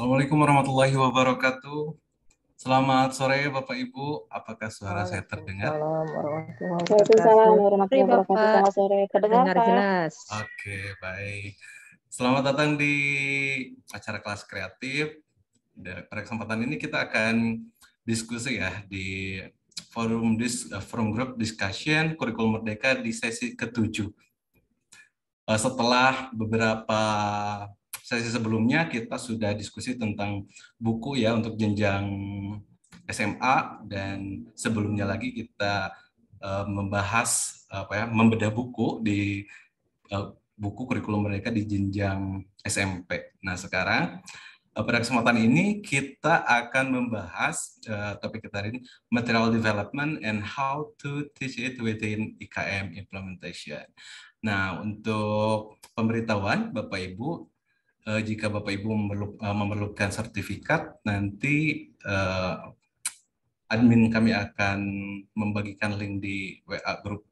Assalamualaikum warahmatullahi wabarakatuh. Selamat sore Bapak Ibu. Apakah suara saya terdengar? Waalaikumsalam warahmatullahi wabarakatuh. Selamat sore. Terdengar jelas. Oke, baik. Selamat datang di acara kelas kreatif. Pada kesempatan ini kita akan diskusi ya di forum dis eh, forum group discussion kurikulum merdeka di sesi ketujuh. Eh, setelah beberapa sesi sebelumnya kita sudah diskusi tentang buku ya untuk jenjang SMA dan sebelumnya lagi kita uh, membahas apa ya membedah buku di uh, buku kurikulum mereka di jenjang SMP. Nah, sekarang uh, pada kesempatan ini kita akan membahas uh, topik kita hari ini material development and how to teach it within IKM implementation. Nah, untuk pemberitahuan Bapak Ibu uh, jika Bapak Ibu memerlukan, uh, eh, memerlukan sertifikat, nanti uh, admin kami akan membagikan link di WA grup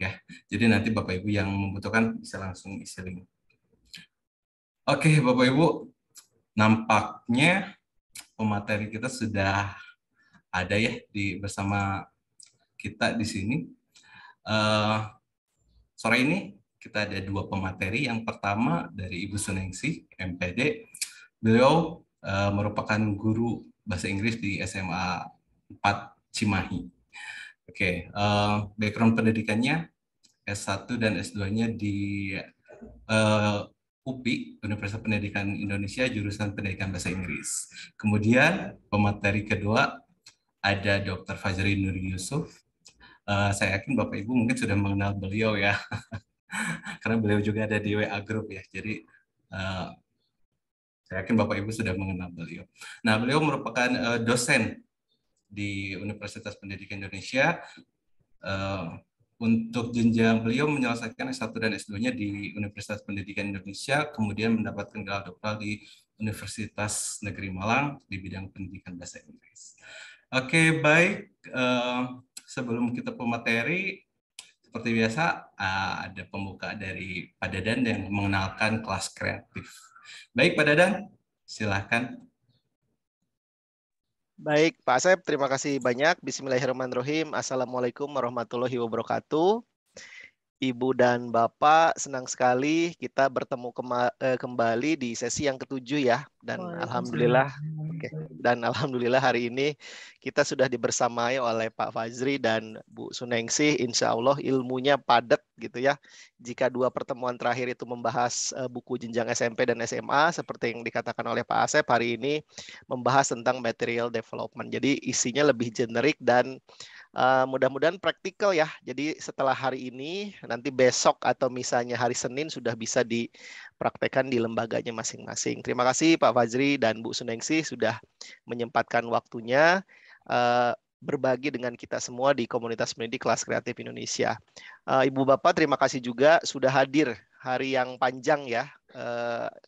ya. Jadi nanti Bapak Ibu yang membutuhkan bisa langsung isi link. Oke, Bapak Ibu, nampaknya pemateri kita sudah ada ya di bersama kita di sini. Uh, sore ini kita ada dua pemateri. Yang pertama dari Ibu Sunengsi, MPD. Beliau uh, merupakan guru bahasa Inggris di SMA 4 Cimahi. Oke, okay, uh, eh, background pendidikannya S1 dan S2-nya di uh, eh, UPI, Universitas Pendidikan Indonesia, jurusan Pendidikan Bahasa Inggris. Kemudian pemateri kedua ada Dr. Fajri Nur Yusuf. Uh, saya yakin Bapak Ibu mungkin sudah mengenal beliau ya. karena beliau juga ada di WA group ya. Jadi uh, saya yakin Bapak Ibu sudah mengenal beliau. Nah, beliau merupakan uh, dosen di Universitas Pendidikan Indonesia. Uh, untuk jenjang beliau menyelesaikan S1 dan S2-nya di Universitas Pendidikan Indonesia, kemudian mendapatkan gelar doktoral di Universitas Negeri Malang di bidang pendidikan bahasa Inggris. Oke, okay, baik. Uh, sebelum kita pemateri, seperti biasa eh, ada pembuka dari Pak Dadan yang mengenalkan kelas kreatif. Baik Pak Dadan, silahkan. Baik Pak Asep, terima kasih banyak. Bismillahirrahmanirrahim. Assalamualaikum warahmatullahi wabarakatuh. Ibu dan Bapak. Senang sekali kita bertemu eh, kembali di sesi yang ketujuh ya. Dan oh, alhamdulillah, okay. dan alhamdulillah hari ini kita sudah dibersamai oleh Pak Fajri dan Bu Sunengsi, Insya Allah ilmunya padat gitu ya. Jika dua pertemuan terakhir itu membahas eh, buku jenjang SMP dan SMA, seperti yang dikatakan oleh Pak Asep hari ini membahas tentang material development. Jadi isinya lebih generik dan Uh, mudah-mudahan praktikal ya. Jadi setelah hari ini, nanti besok atau misalnya hari Senin sudah bisa dipraktekkan di lembaganya masing-masing. Terima kasih Pak Fajri dan Bu Sunengsi sudah menyempatkan waktunya uh, berbagi dengan kita semua di komunitas pendidik kelas kreatif Indonesia. Uh, Ibu Bapak terima kasih juga sudah hadir hari yang panjang ya.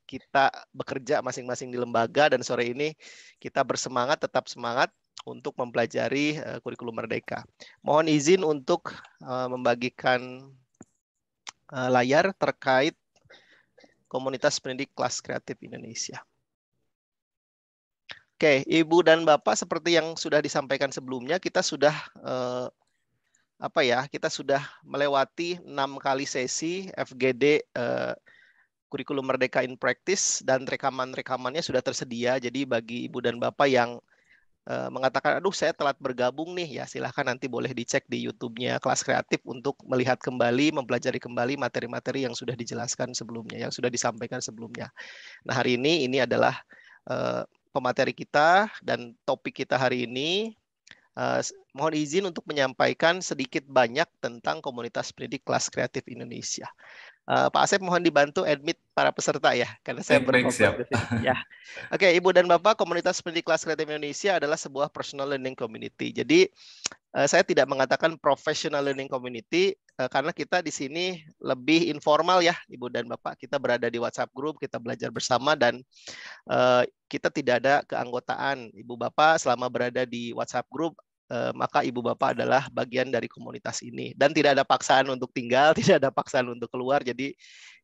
Kita bekerja masing-masing di lembaga dan sore ini kita bersemangat, tetap semangat untuk mempelajari eh, kurikulum merdeka. Mohon izin untuk eh, membagikan eh, layar terkait komunitas pendidik kelas kreatif Indonesia. Oke, Ibu dan Bapak seperti yang sudah disampaikan sebelumnya, kita sudah apa ya? Kita sudah melewati enam kali sesi FGD kurikulum Merdeka in Practice dan rekaman-rekamannya sudah tersedia. Jadi bagi Ibu dan Bapak yang Eh, mengatakan aduh saya telat bergabung nih ya silahkan nanti boleh dicek di YouTube-nya kelas kreatif untuk melihat kembali mempelajari kembali materi-materi yang sudah dijelaskan sebelumnya yang sudah disampaikan sebelumnya. Nah hari ini ini adalah uh, pemateri kita dan topik kita hari ini Uh, mohon izin untuk menyampaikan sedikit banyak tentang komunitas pendidik kelas kreatif Indonesia. Uh, Pak Asep mohon dibantu admit para peserta ya, karena saya berkompetisi. Ya. Oke, okay, Ibu dan Bapak, komunitas pendidik kelas kreatif Indonesia adalah sebuah personal learning community. Jadi uh, saya tidak mengatakan professional learning community uh, karena kita di sini lebih informal ya, Ibu dan Bapak. Kita berada di WhatsApp group, kita belajar bersama dan uh, kita tidak ada keanggotaan. Ibu Bapak selama berada di WhatsApp group Eh, maka ibu bapak adalah bagian dari komunitas ini dan tidak ada paksaan untuk tinggal, tidak ada paksaan untuk keluar. Jadi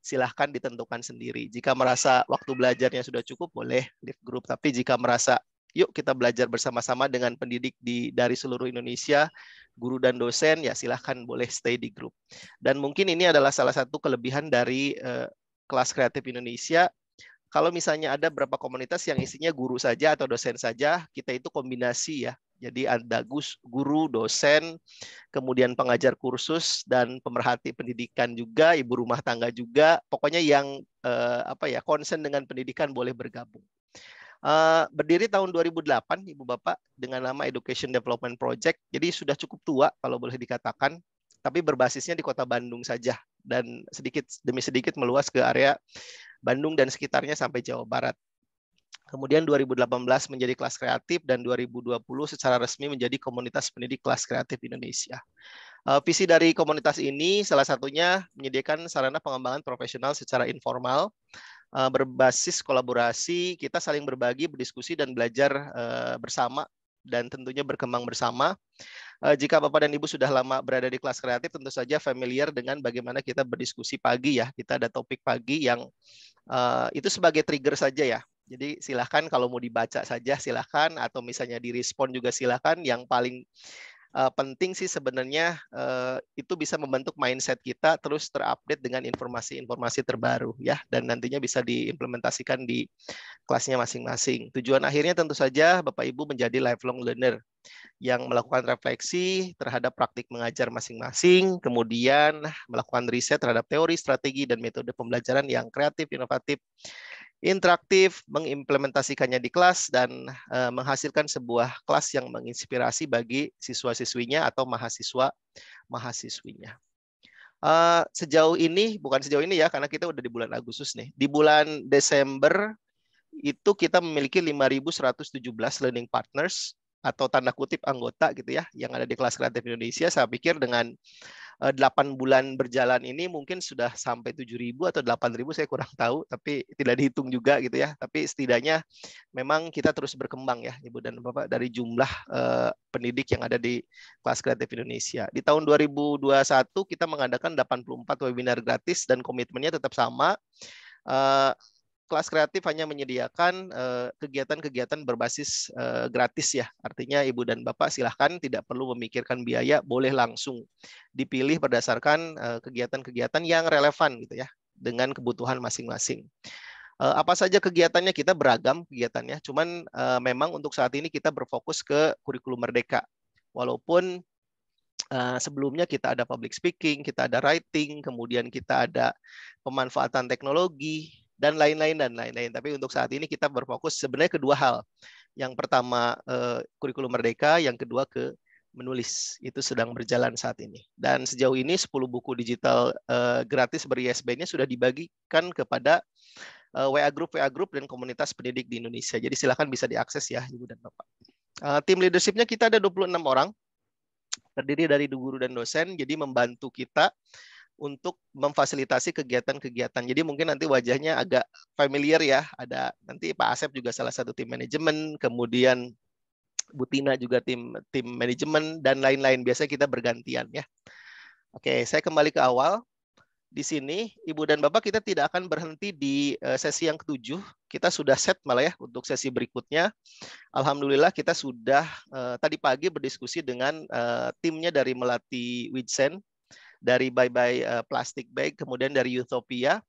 silahkan ditentukan sendiri. Jika merasa waktu belajarnya sudah cukup, boleh live group. Tapi jika merasa yuk kita belajar bersama-sama dengan pendidik di dari seluruh Indonesia, guru dan dosen, ya silahkan boleh stay di grup. Dan mungkin ini adalah salah satu kelebihan dari eh, kelas kreatif Indonesia kalau misalnya ada beberapa komunitas yang isinya guru saja atau dosen saja, kita itu kombinasi ya. Jadi ada guru, dosen, kemudian pengajar kursus dan pemerhati pendidikan juga, ibu rumah tangga juga. Pokoknya yang eh, apa ya concern dengan pendidikan boleh bergabung. Eh, berdiri tahun 2008 Ibu Bapak dengan nama Education Development Project. Jadi sudah cukup tua kalau boleh dikatakan, tapi berbasisnya di Kota Bandung saja dan sedikit demi sedikit meluas ke area Bandung dan sekitarnya sampai Jawa Barat. Kemudian 2018 menjadi kelas kreatif dan 2020 secara resmi menjadi komunitas pendidik kelas kreatif Indonesia. Eh, visi dari komunitas ini salah satunya menyediakan sarana pengembangan profesional secara informal eh, berbasis kolaborasi, kita saling berbagi, berdiskusi dan belajar eh, bersama dan tentunya berkembang bersama. Jika Bapak dan Ibu sudah lama berada di kelas kreatif, tentu saja familiar dengan bagaimana kita berdiskusi pagi ya. Kita ada topik pagi yang itu sebagai trigger saja ya jadi silahkan kalau mau dibaca saja silahkan atau misalnya direspon juga silahkan. Yang paling uh, penting sih sebenarnya uh, itu bisa membentuk mindset kita terus terupdate dengan informasi-informasi terbaru ya dan nantinya bisa diimplementasikan di kelasnya masing-masing. Tujuan akhirnya tentu saja Bapak Ibu menjadi lifelong learner yang melakukan refleksi terhadap praktik mengajar masing-masing, kemudian melakukan riset terhadap teori, strategi, dan metode pembelajaran yang kreatif, inovatif, interaktif, mengimplementasikannya di kelas, dan uh, menghasilkan sebuah kelas yang menginspirasi bagi siswa-siswinya atau mahasiswa-mahasiswinya. Uh, eh, sejauh ini, bukan sejauh ini ya, karena kita udah di bulan Agustus nih. Di bulan Desember itu kita memiliki 5.117 learning partners atau tanda kutip anggota gitu ya yang ada di kelas kreatif Indonesia saya pikir dengan eh, delapan bulan berjalan ini mungkin sudah sampai tujuh atau delapan ribu saya kurang tahu tapi tidak dihitung juga gitu ya tapi setidaknya memang kita terus berkembang ya Ibu dan Bapak dari jumlah eh, pendidik yang ada di kelas kreatif Indonesia di tahun 2021 kita mengadakan 84 webinar gratis dan komitmennya tetap sama eh, kelas kreatif hanya menyediakan eh, kegiatan-kegiatan berbasis eh, gratis ya. Artinya ibu dan bapak silahkan tidak perlu memikirkan biaya, boleh langsung dipilih berdasarkan eh, kegiatan-kegiatan yang relevan gitu ya dengan kebutuhan masing-masing. Apa saja kegiatannya kita beragam kegiatannya, cuman memang untuk saat ini kita berfokus ke kurikulum merdeka. Walaupun sebelumnya kita ada public speaking, kita ada writing, kemudian kita ada pemanfaatan teknologi, dan lain-lain dan lain-lain. Tapi untuk saat ini kita berfokus sebenarnya kedua hal. Yang pertama eh, kurikulum merdeka, yang kedua ke menulis. Itu sedang berjalan saat ini. Dan sejauh ini 10 buku digital eh, gratis beri isbn nya sudah dibagikan kepada eh, WA group, WA group dan komunitas pendidik di Indonesia. Jadi silakan bisa diakses ya Ibu dan Bapak. Eh, tim leadershipnya kita ada 26 orang terdiri dari guru dan dosen, jadi membantu kita untuk memfasilitasi kegiatan-kegiatan. Jadi mungkin nanti wajahnya agak familiar ya. Ada nanti Pak Asep juga salah satu tim manajemen, kemudian Butina juga tim tim manajemen dan lain-lain. Biasanya kita bergantian ya. Oke, saya kembali ke awal. Di sini Ibu dan Bapak kita tidak akan berhenti di eh, sesi yang ketujuh. Kita sudah set malah ya untuk sesi berikutnya. Alhamdulillah kita sudah eh, tadi pagi berdiskusi dengan eh, timnya dari Melati Widsen dari Bye Bye uh, Plastic Bag, kemudian dari Utopia.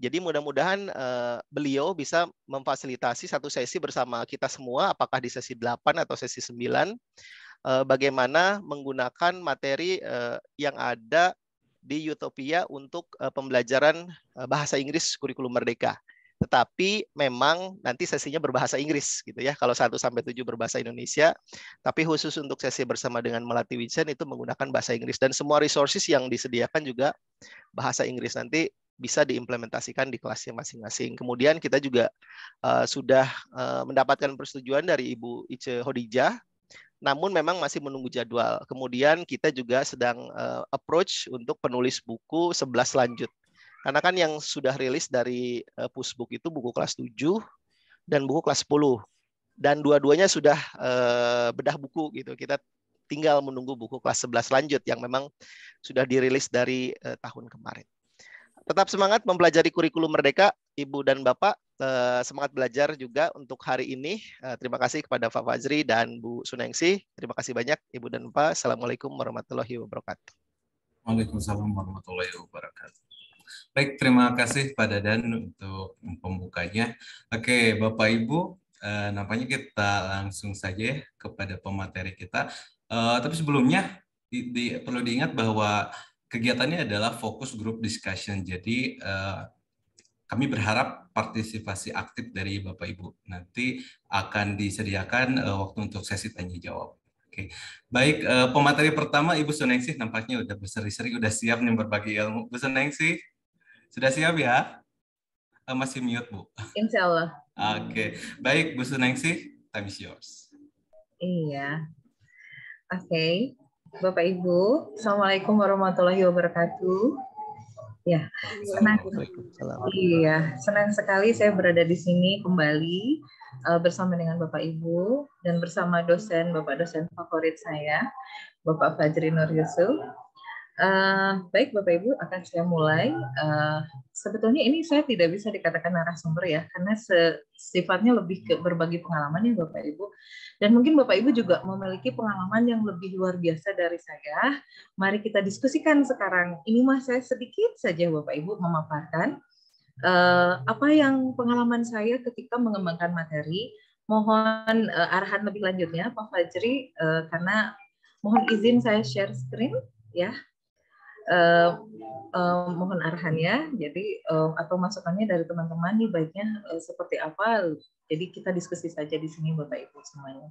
Jadi mudah-mudahan uh, beliau bisa memfasilitasi satu sesi bersama kita semua, apakah di sesi 8 atau sesi 9, uh, eh, bagaimana menggunakan materi uh, yang ada di Utopia untuk uh, pembelajaran uh, bahasa Inggris kurikulum merdeka. Tetapi memang nanti sesinya berbahasa Inggris gitu ya. Kalau 1 sampai 7 berbahasa Indonesia, tapi khusus untuk sesi bersama dengan Melati Wijen itu menggunakan bahasa Inggris dan semua resources yang disediakan juga bahasa Inggris. Nanti bisa diimplementasikan di kelasnya masing-masing. Kemudian kita juga uh, sudah uh, mendapatkan persetujuan dari Ibu Ice Hodijah namun memang masih menunggu jadwal. Kemudian kita juga sedang uh, approach untuk penulis buku 11 lanjut. Karena kan yang sudah rilis dari uh, eh, Pusbook itu buku kelas 7 dan buku kelas 10. Dan dua-duanya sudah uh, bedah buku gitu. Kita tinggal menunggu buku kelas 11 lanjut yang memang sudah dirilis dari uh, tahun kemarin. Tetap semangat mempelajari kurikulum Merdeka, Ibu dan Bapak. semangat belajar juga untuk hari ini. terima kasih kepada Pak Fajri dan Bu Sunengsi. Terima kasih banyak Ibu dan Bapak. Assalamualaikum warahmatullahi wabarakatuh. Waalaikumsalam warahmatullahi wabarakatuh. Baik, terima kasih pada Dan untuk pembukanya. Oke, Bapak Ibu, eh, nampaknya kita langsung saja ya kepada pemateri kita. Eh, tapi sebelumnya di, di, perlu diingat bahwa kegiatannya adalah fokus grup discussion. Jadi eh, kami berharap partisipasi aktif dari Bapak Ibu. Nanti akan disediakan eh, waktu untuk sesi tanya jawab. Oke. Baik, eh, pemateri pertama Ibu Sunengsih nampaknya udah berseri-seri, udah siap nih berbagi ilmu. Bu Sunengsih, sudah siap ya? Eh, masih mute, Bu. Insya Allah. Oke. Okay. Baik, Bu Sunengsi, time is yours. Iya. Oke. Okay. Bapak Ibu, Assalamualaikum warahmatullahi wabarakatuh. Ya, senang. Iya, senang sekali saya berada di sini kembali uh, bersama dengan Bapak Ibu dan bersama dosen Bapak dosen favorit saya, Bapak Fajri Nur Yusuf. Uh, baik Bapak Ibu akan saya mulai. Uh, sebetulnya ini saya tidak bisa dikatakan narasumber ya karena sifatnya lebih ke berbagi pengalaman ya Bapak Ibu. Dan mungkin Bapak Ibu juga memiliki pengalaman yang lebih luar biasa dari saya. Mari kita diskusikan sekarang. Ini mah saya sedikit saja Bapak Ibu memaparkan uh, apa yang pengalaman saya ketika mengembangkan materi. Mohon uh, arahan lebih lanjutnya Pak Fajri uh, karena mohon izin saya share screen ya uh, uh, mohon arahannya, jadi uh, atau masukannya dari teman-teman nih baiknya uh, seperti apa. Jadi kita diskusi saja di sini Bapak Ibu semuanya.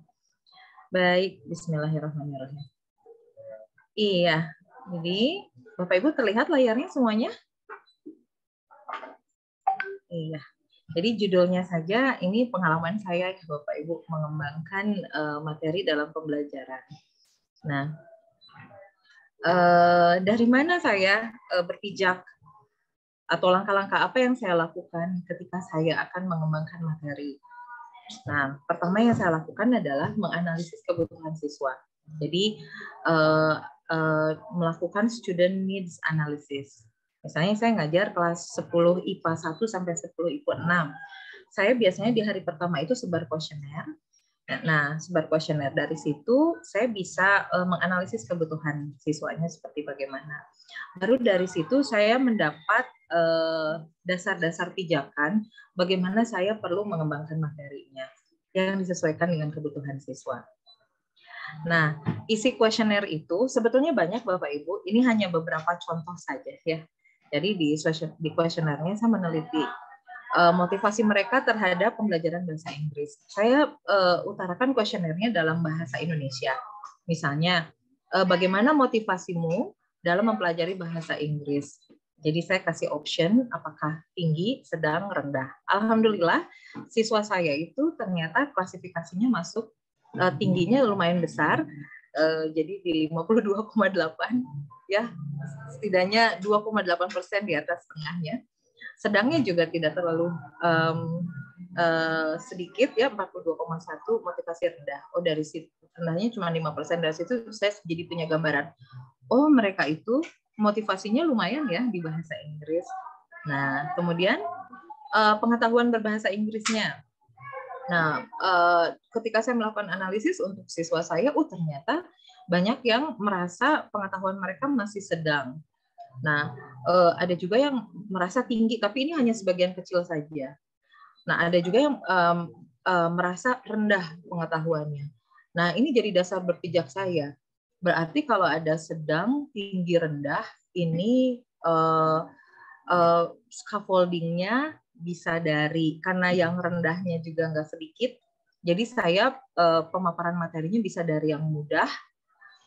Baik, Bismillahirrahmanirrahim. Iya, jadi Bapak Ibu terlihat layarnya semuanya? Iya. Jadi judulnya saja ini pengalaman saya Bapak Ibu mengembangkan uh, materi dalam pembelajaran. Nah, Eh, dari mana saya eh, berpijak atau langkah-langkah apa yang saya lakukan ketika saya akan mengembangkan materi. Nah, pertama yang saya lakukan adalah menganalisis kebutuhan siswa. Jadi eh, melakukan student needs analysis. Misalnya saya ngajar kelas 10 IPA 1 sampai 10 IPA 6. Saya biasanya di hari pertama itu sebar kuesioner Nah, sebar kuesioner dari situ saya bisa uh, menganalisis kebutuhan siswanya seperti bagaimana. Baru dari situ saya mendapat eh, dasar-dasar uh, pijakan bagaimana saya perlu mengembangkan materinya yang disesuaikan dengan kebutuhan siswa. Nah, isi kuesioner itu sebetulnya banyak Bapak Ibu, ini hanya beberapa contoh saja ya. Jadi di di kuesionernya saya meneliti Eh, motivasi mereka terhadap pembelajaran bahasa Inggris. Saya uh, utarakan kuesionernya dalam bahasa Indonesia. Misalnya, uh, bagaimana motivasimu dalam mempelajari bahasa Inggris? Jadi saya kasih option apakah tinggi, sedang, rendah. Alhamdulillah siswa saya itu ternyata klasifikasinya masuk uh, tingginya lumayan besar. Uh, jadi di 52,8 ya setidaknya 2,8 persen di atas setengahnya sedangnya juga tidak terlalu um, uh, sedikit ya 42,1 motivasi rendah. Oh dari situ rendahnya cuma 5% dari situ saya jadi punya gambaran. Oh mereka itu motivasinya lumayan ya di bahasa Inggris. Nah, kemudian uh, pengetahuan berbahasa Inggrisnya. Nah, uh, ketika saya melakukan analisis untuk siswa saya, oh ternyata banyak yang merasa pengetahuan mereka masih sedang. Nah, uh, ada juga yang merasa tinggi, tapi ini hanya sebagian kecil saja. Nah, ada juga yang um, uh, merasa rendah pengetahuannya. Nah, ini jadi dasar berpijak saya. Berarti kalau ada sedang, tinggi, rendah, ini uh, uh, scaffoldingnya bisa dari karena yang rendahnya juga nggak sedikit. Jadi saya uh, pemaparan materinya bisa dari yang mudah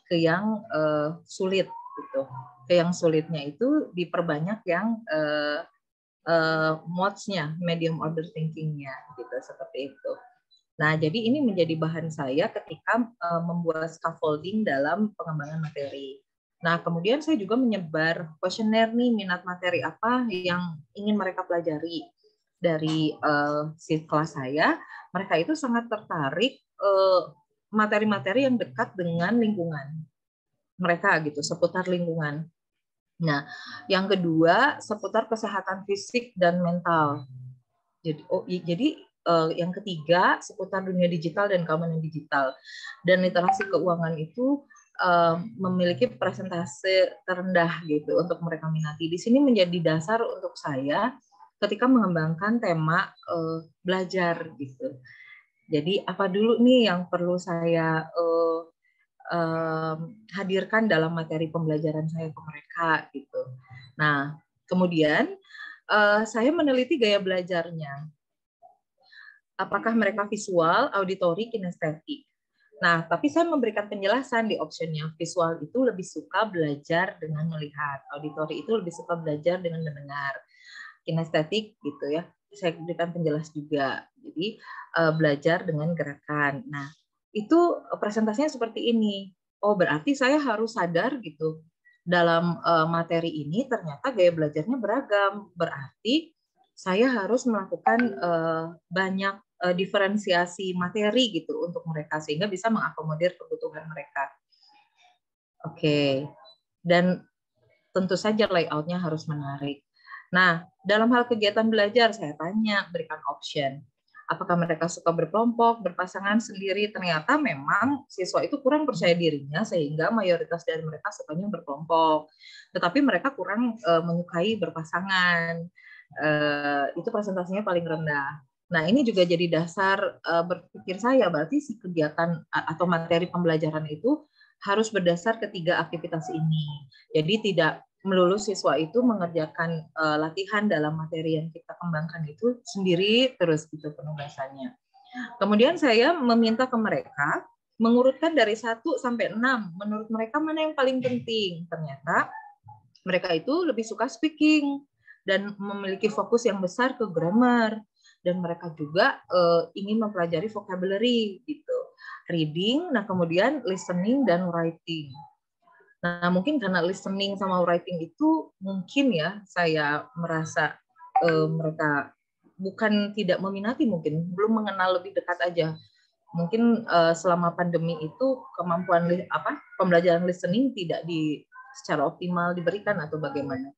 ke yang uh, sulit gitu yang sulitnya itu diperbanyak yang uh, eh, uh, eh, modsnya, medium order thinkingnya, gitu seperti itu. Nah, jadi ini menjadi bahan saya ketika uh, membuat scaffolding dalam pengembangan materi. Nah, kemudian saya juga menyebar kuesioner nih minat materi apa yang ingin mereka pelajari dari uh, si kelas saya. Mereka itu sangat tertarik materi materi-materi yang dekat dengan lingkungan mereka gitu seputar lingkungan. Nah, yang kedua seputar kesehatan fisik dan mental. Jadi, oh, jadi uh, yang ketiga seputar dunia digital dan keamanan digital. Dan literasi keuangan itu uh, memiliki presentase terendah gitu untuk mereka minati. Di sini menjadi dasar untuk saya ketika mengembangkan tema uh, belajar gitu. Jadi apa dulu nih yang perlu saya uh, um, hadirkan dalam materi pembelajaran saya ke mereka gitu. Nah, kemudian uh, saya meneliti gaya belajarnya. Apakah mereka visual, auditori, kinestetik? Nah, tapi saya memberikan penjelasan di optionnya. Visual itu lebih suka belajar dengan melihat, auditori itu lebih suka belajar dengan mendengar, kinestetik gitu ya. Saya berikan penjelas juga. Jadi eh, belajar dengan gerakan. Nah, itu e, presentasinya seperti ini. Oh, berarti saya harus sadar gitu. Dalam e, materi ini ternyata gaya belajarnya beragam. Berarti saya harus melakukan e, banyak diferensiasi materi gitu untuk mereka sehingga bisa mengakomodir kebutuhan mereka. Oke. Okay. Dan tentu saja layoutnya harus menarik. Nah, dalam hal kegiatan belajar saya tanya berikan option apakah mereka suka berkelompok, berpasangan sendiri. Ternyata memang siswa itu kurang percaya dirinya sehingga mayoritas dari mereka sukanya berkelompok. Tetapi mereka kurang e, menyukai berpasangan. E, itu presentasinya paling rendah. Nah, ini juga jadi dasar e, berpikir saya berarti si kegiatan atau materi pembelajaran itu harus berdasar ketiga aktivitas ini. Jadi tidak melulu siswa itu mengerjakan uh, latihan dalam materi yang kita kembangkan itu sendiri terus gitu penugasannya. Kemudian saya meminta ke mereka mengurutkan dari 1 sampai 6 menurut mereka mana yang paling penting. Ternyata mereka itu lebih suka speaking dan memiliki fokus yang besar ke grammar dan mereka juga uh, ingin mempelajari vocabulary gitu. Reading, nah kemudian listening dan writing Nah, mungkin karena listening sama writing itu mungkin ya saya merasa eh, mereka bukan tidak meminati mungkin, belum mengenal lebih dekat aja. Mungkin eh, selama pandemi itu kemampuan apa pembelajaran listening tidak di secara optimal diberikan atau bagaimana.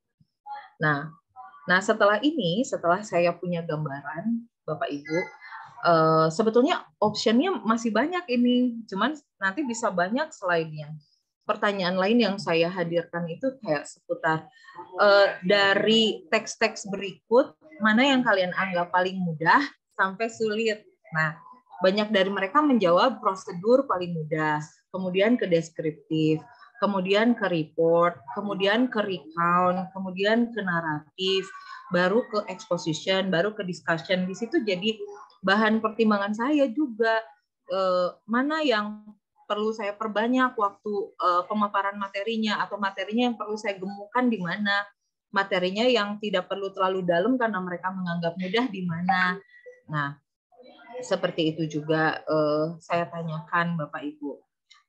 Nah, nah setelah ini, setelah saya punya gambaran, Bapak Ibu, Uh, sebetulnya optionnya masih banyak ini, cuman nanti bisa banyak slide-nya pertanyaan lain yang saya hadirkan itu kayak seputar uh, dari teks-teks berikut mana yang kalian anggap paling mudah sampai sulit. Nah, banyak dari mereka menjawab prosedur paling mudah, kemudian ke deskriptif, kemudian ke report, kemudian ke recount, kemudian ke naratif, baru ke exposition, baru ke discussion. Di situ jadi bahan pertimbangan saya juga eh, mana yang perlu saya perbanyak waktu uh, pemaparan materinya atau materinya yang perlu saya gemukan di mana materinya yang tidak perlu terlalu dalam karena mereka menganggap mudah di mana nah seperti itu juga uh, saya tanyakan bapak ibu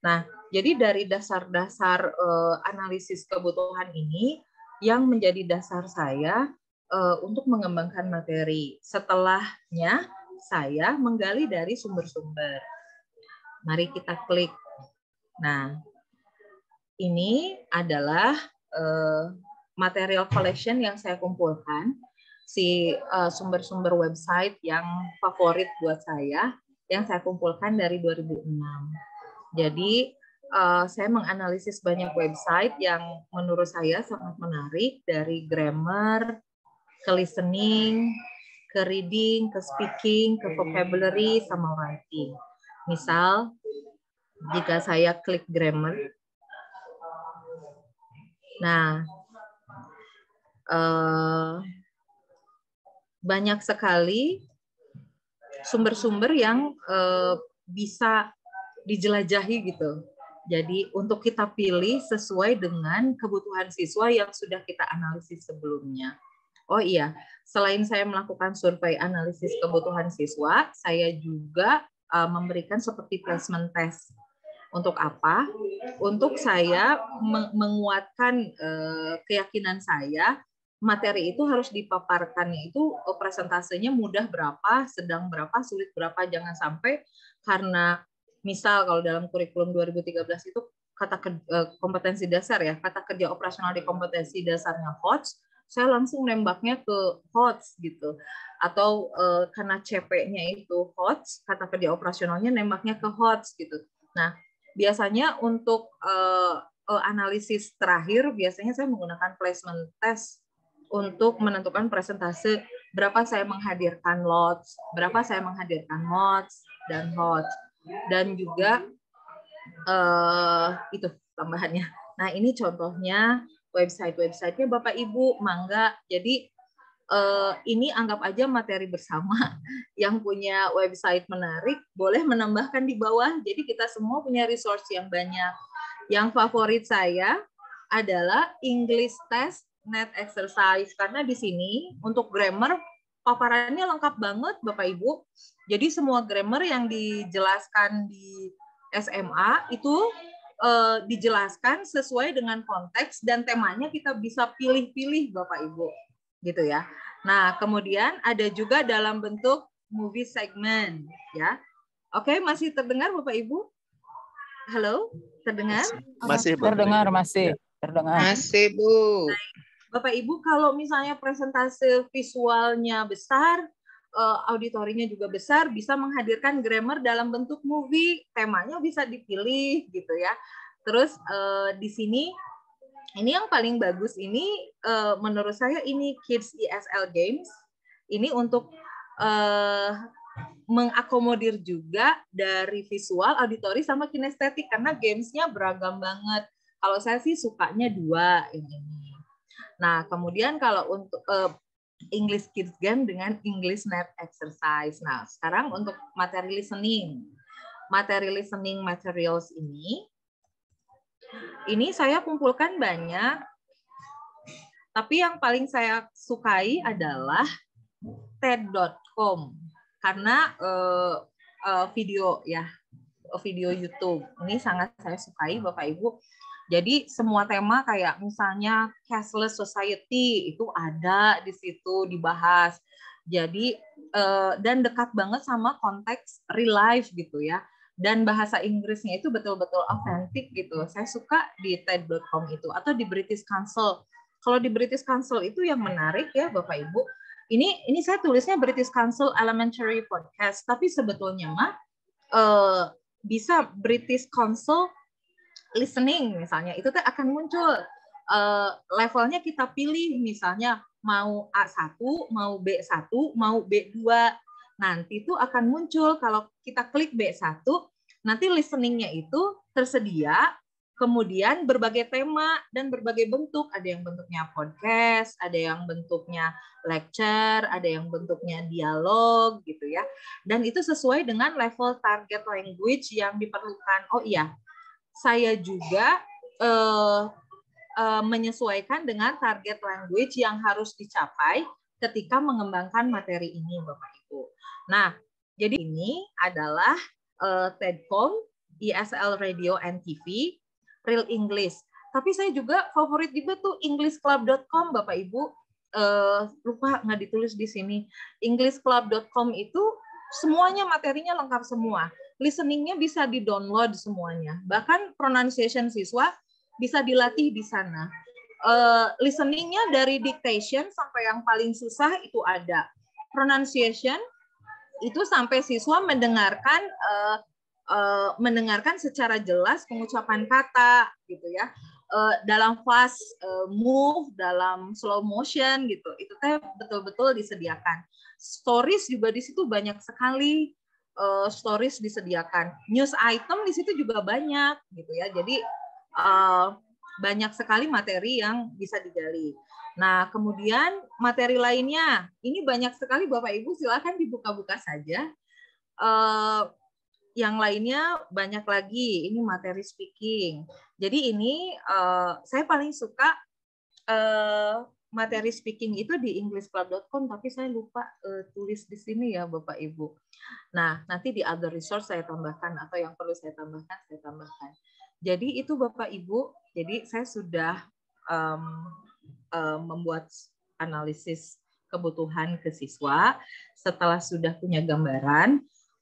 nah jadi dari dasar-dasar uh, analisis kebutuhan ini yang menjadi dasar saya uh, untuk mengembangkan materi setelahnya saya menggali dari sumber-sumber Mari kita klik. Nah, ini adalah uh, material collection yang saya kumpulkan si eh, sumber-sumber uh, website yang favorit buat saya yang saya kumpulkan dari 2006. Jadi uh, saya menganalisis banyak website yang menurut saya sangat menarik dari grammar ke listening, ke reading, ke speaking, ke vocabulary sama writing. Misal, jika saya klik grammar, nah, eh, banyak sekali sumber-sumber yang eh, bisa dijelajahi gitu. Jadi untuk kita pilih sesuai dengan kebutuhan siswa yang sudah kita analisis sebelumnya. Oh iya, selain saya melakukan survei analisis kebutuhan siswa, saya juga uh, memberikan seperti placement test. Untuk apa? Untuk saya menguatkan uh, keyakinan saya materi itu harus dipaparkan itu eh, presentasenya mudah berapa, sedang berapa, sulit berapa. Jangan sampai karena misal kalau dalam kurikulum 2013 itu kata kompetensi dasar ya, kata kerja operasional di kompetensi dasarnya coach, saya langsung nembaknya ke HOTS gitu atau uh, karena CP-nya itu HOTS kata kerja operasionalnya nembaknya ke HOTS gitu nah biasanya untuk uh, uh, analisis terakhir biasanya saya menggunakan placement test untuk menentukan presentase berapa saya menghadirkan lots, berapa saya menghadirkan lots dan hots dan juga uh, itu tambahannya. Nah ini contohnya website-websitenya Bapak Ibu, mangga. Jadi eh, ini anggap aja materi bersama yang punya website menarik boleh menambahkan di bawah. Jadi kita semua punya resource yang banyak. Yang favorit saya adalah English test net exercise karena di sini untuk grammar paparannya lengkap banget Bapak Ibu. Jadi semua grammar yang dijelaskan di SMA itu uh, dijelaskan sesuai dengan konteks dan temanya kita bisa pilih-pilih Bapak Ibu gitu ya. Nah, kemudian ada juga dalam bentuk movie segment ya. Oke, masih terdengar Bapak Ibu? Halo, terdengar? Masih, terdengar, masih. Terdengar. Masih, Bu. Bapak Ibu kalau misalnya presentasi visualnya besar, uh, auditorinya juga besar, bisa menghadirkan grammar dalam bentuk movie, temanya bisa dipilih gitu ya. Terus uh, di sini ini yang paling bagus ini uh, menurut saya ini Kids ESL Games. Ini untuk uh, mengakomodir juga dari visual, auditori sama kinestetik karena gamesnya beragam banget. Kalau saya sih sukanya dua ini. Nah kemudian kalau untuk uh, English Kids Game dengan English Net Exercise. Nah, sekarang untuk materi listening. Materi listening materials ini, ini saya kumpulkan banyak, tapi yang paling saya sukai adalah TED.com karena uh, uh, video ya video YouTube ini sangat saya sukai Bapak Ibu jadi semua tema kayak misalnya cashless society itu ada di situ dibahas. Jadi eh, dan dekat banget sama konteks real life gitu ya. Dan bahasa Inggrisnya itu betul-betul authentic gitu. Saya suka di TED.com itu atau di British Council. Kalau di British Council itu yang menarik ya Bapak Ibu, ini ini saya tulisnya British Council Elementary Podcast, tapi sebetulnya mah eh, bisa British Council listening misalnya itu tuh akan muncul uh, levelnya kita pilih misalnya mau A1, mau B1, mau B2. Nanti itu akan muncul kalau kita klik B1, nanti listeningnya itu tersedia, kemudian berbagai tema dan berbagai bentuk. Ada yang bentuknya podcast, ada yang bentuknya lecture, ada yang bentuknya dialog gitu ya. Dan itu sesuai dengan level target language yang diperlukan. Oh iya, saya juga uh, uh, menyesuaikan dengan target language yang harus dicapai ketika mengembangkan materi ini, Bapak Ibu. Nah, jadi ini adalah uh, TEDcom, ESL Radio and TV, Real English. Tapi saya juga favorit juga tuh englishclub.com, Bapak Ibu. Uh, lupa nggak ditulis di sini. Englishclub.com itu semuanya materinya lengkap semua listeningnya bisa di-download semuanya. Bahkan pronunciation siswa bisa dilatih di sana. Uh, listeningnya dari dictation sampai yang paling susah itu ada. Pronunciation itu sampai siswa mendengarkan uh, mendengarkan secara jelas pengucapan kata gitu ya dalam fast move, dalam slow motion gitu. Itu teh betul-betul disediakan. Stories juga di situ banyak sekali uh, stories disediakan. News item di situ juga banyak gitu ya. Jadi uh, banyak sekali materi yang bisa digali. Nah, kemudian materi lainnya, ini banyak sekali Bapak Ibu silahkan dibuka-buka saja. Uh, yang lainnya banyak lagi, ini materi speaking. Jadi ini uh, saya paling suka uh, materi speaking itu di englishclub.com, tapi saya lupa uh, tulis di sini ya Bapak Ibu. Nah, nanti di other resource saya tambahkan atau yang perlu saya tambahkan, saya tambahkan. Jadi itu Bapak Ibu, jadi saya sudah um, um, membuat analisis kebutuhan ke siswa. Setelah sudah punya gambaran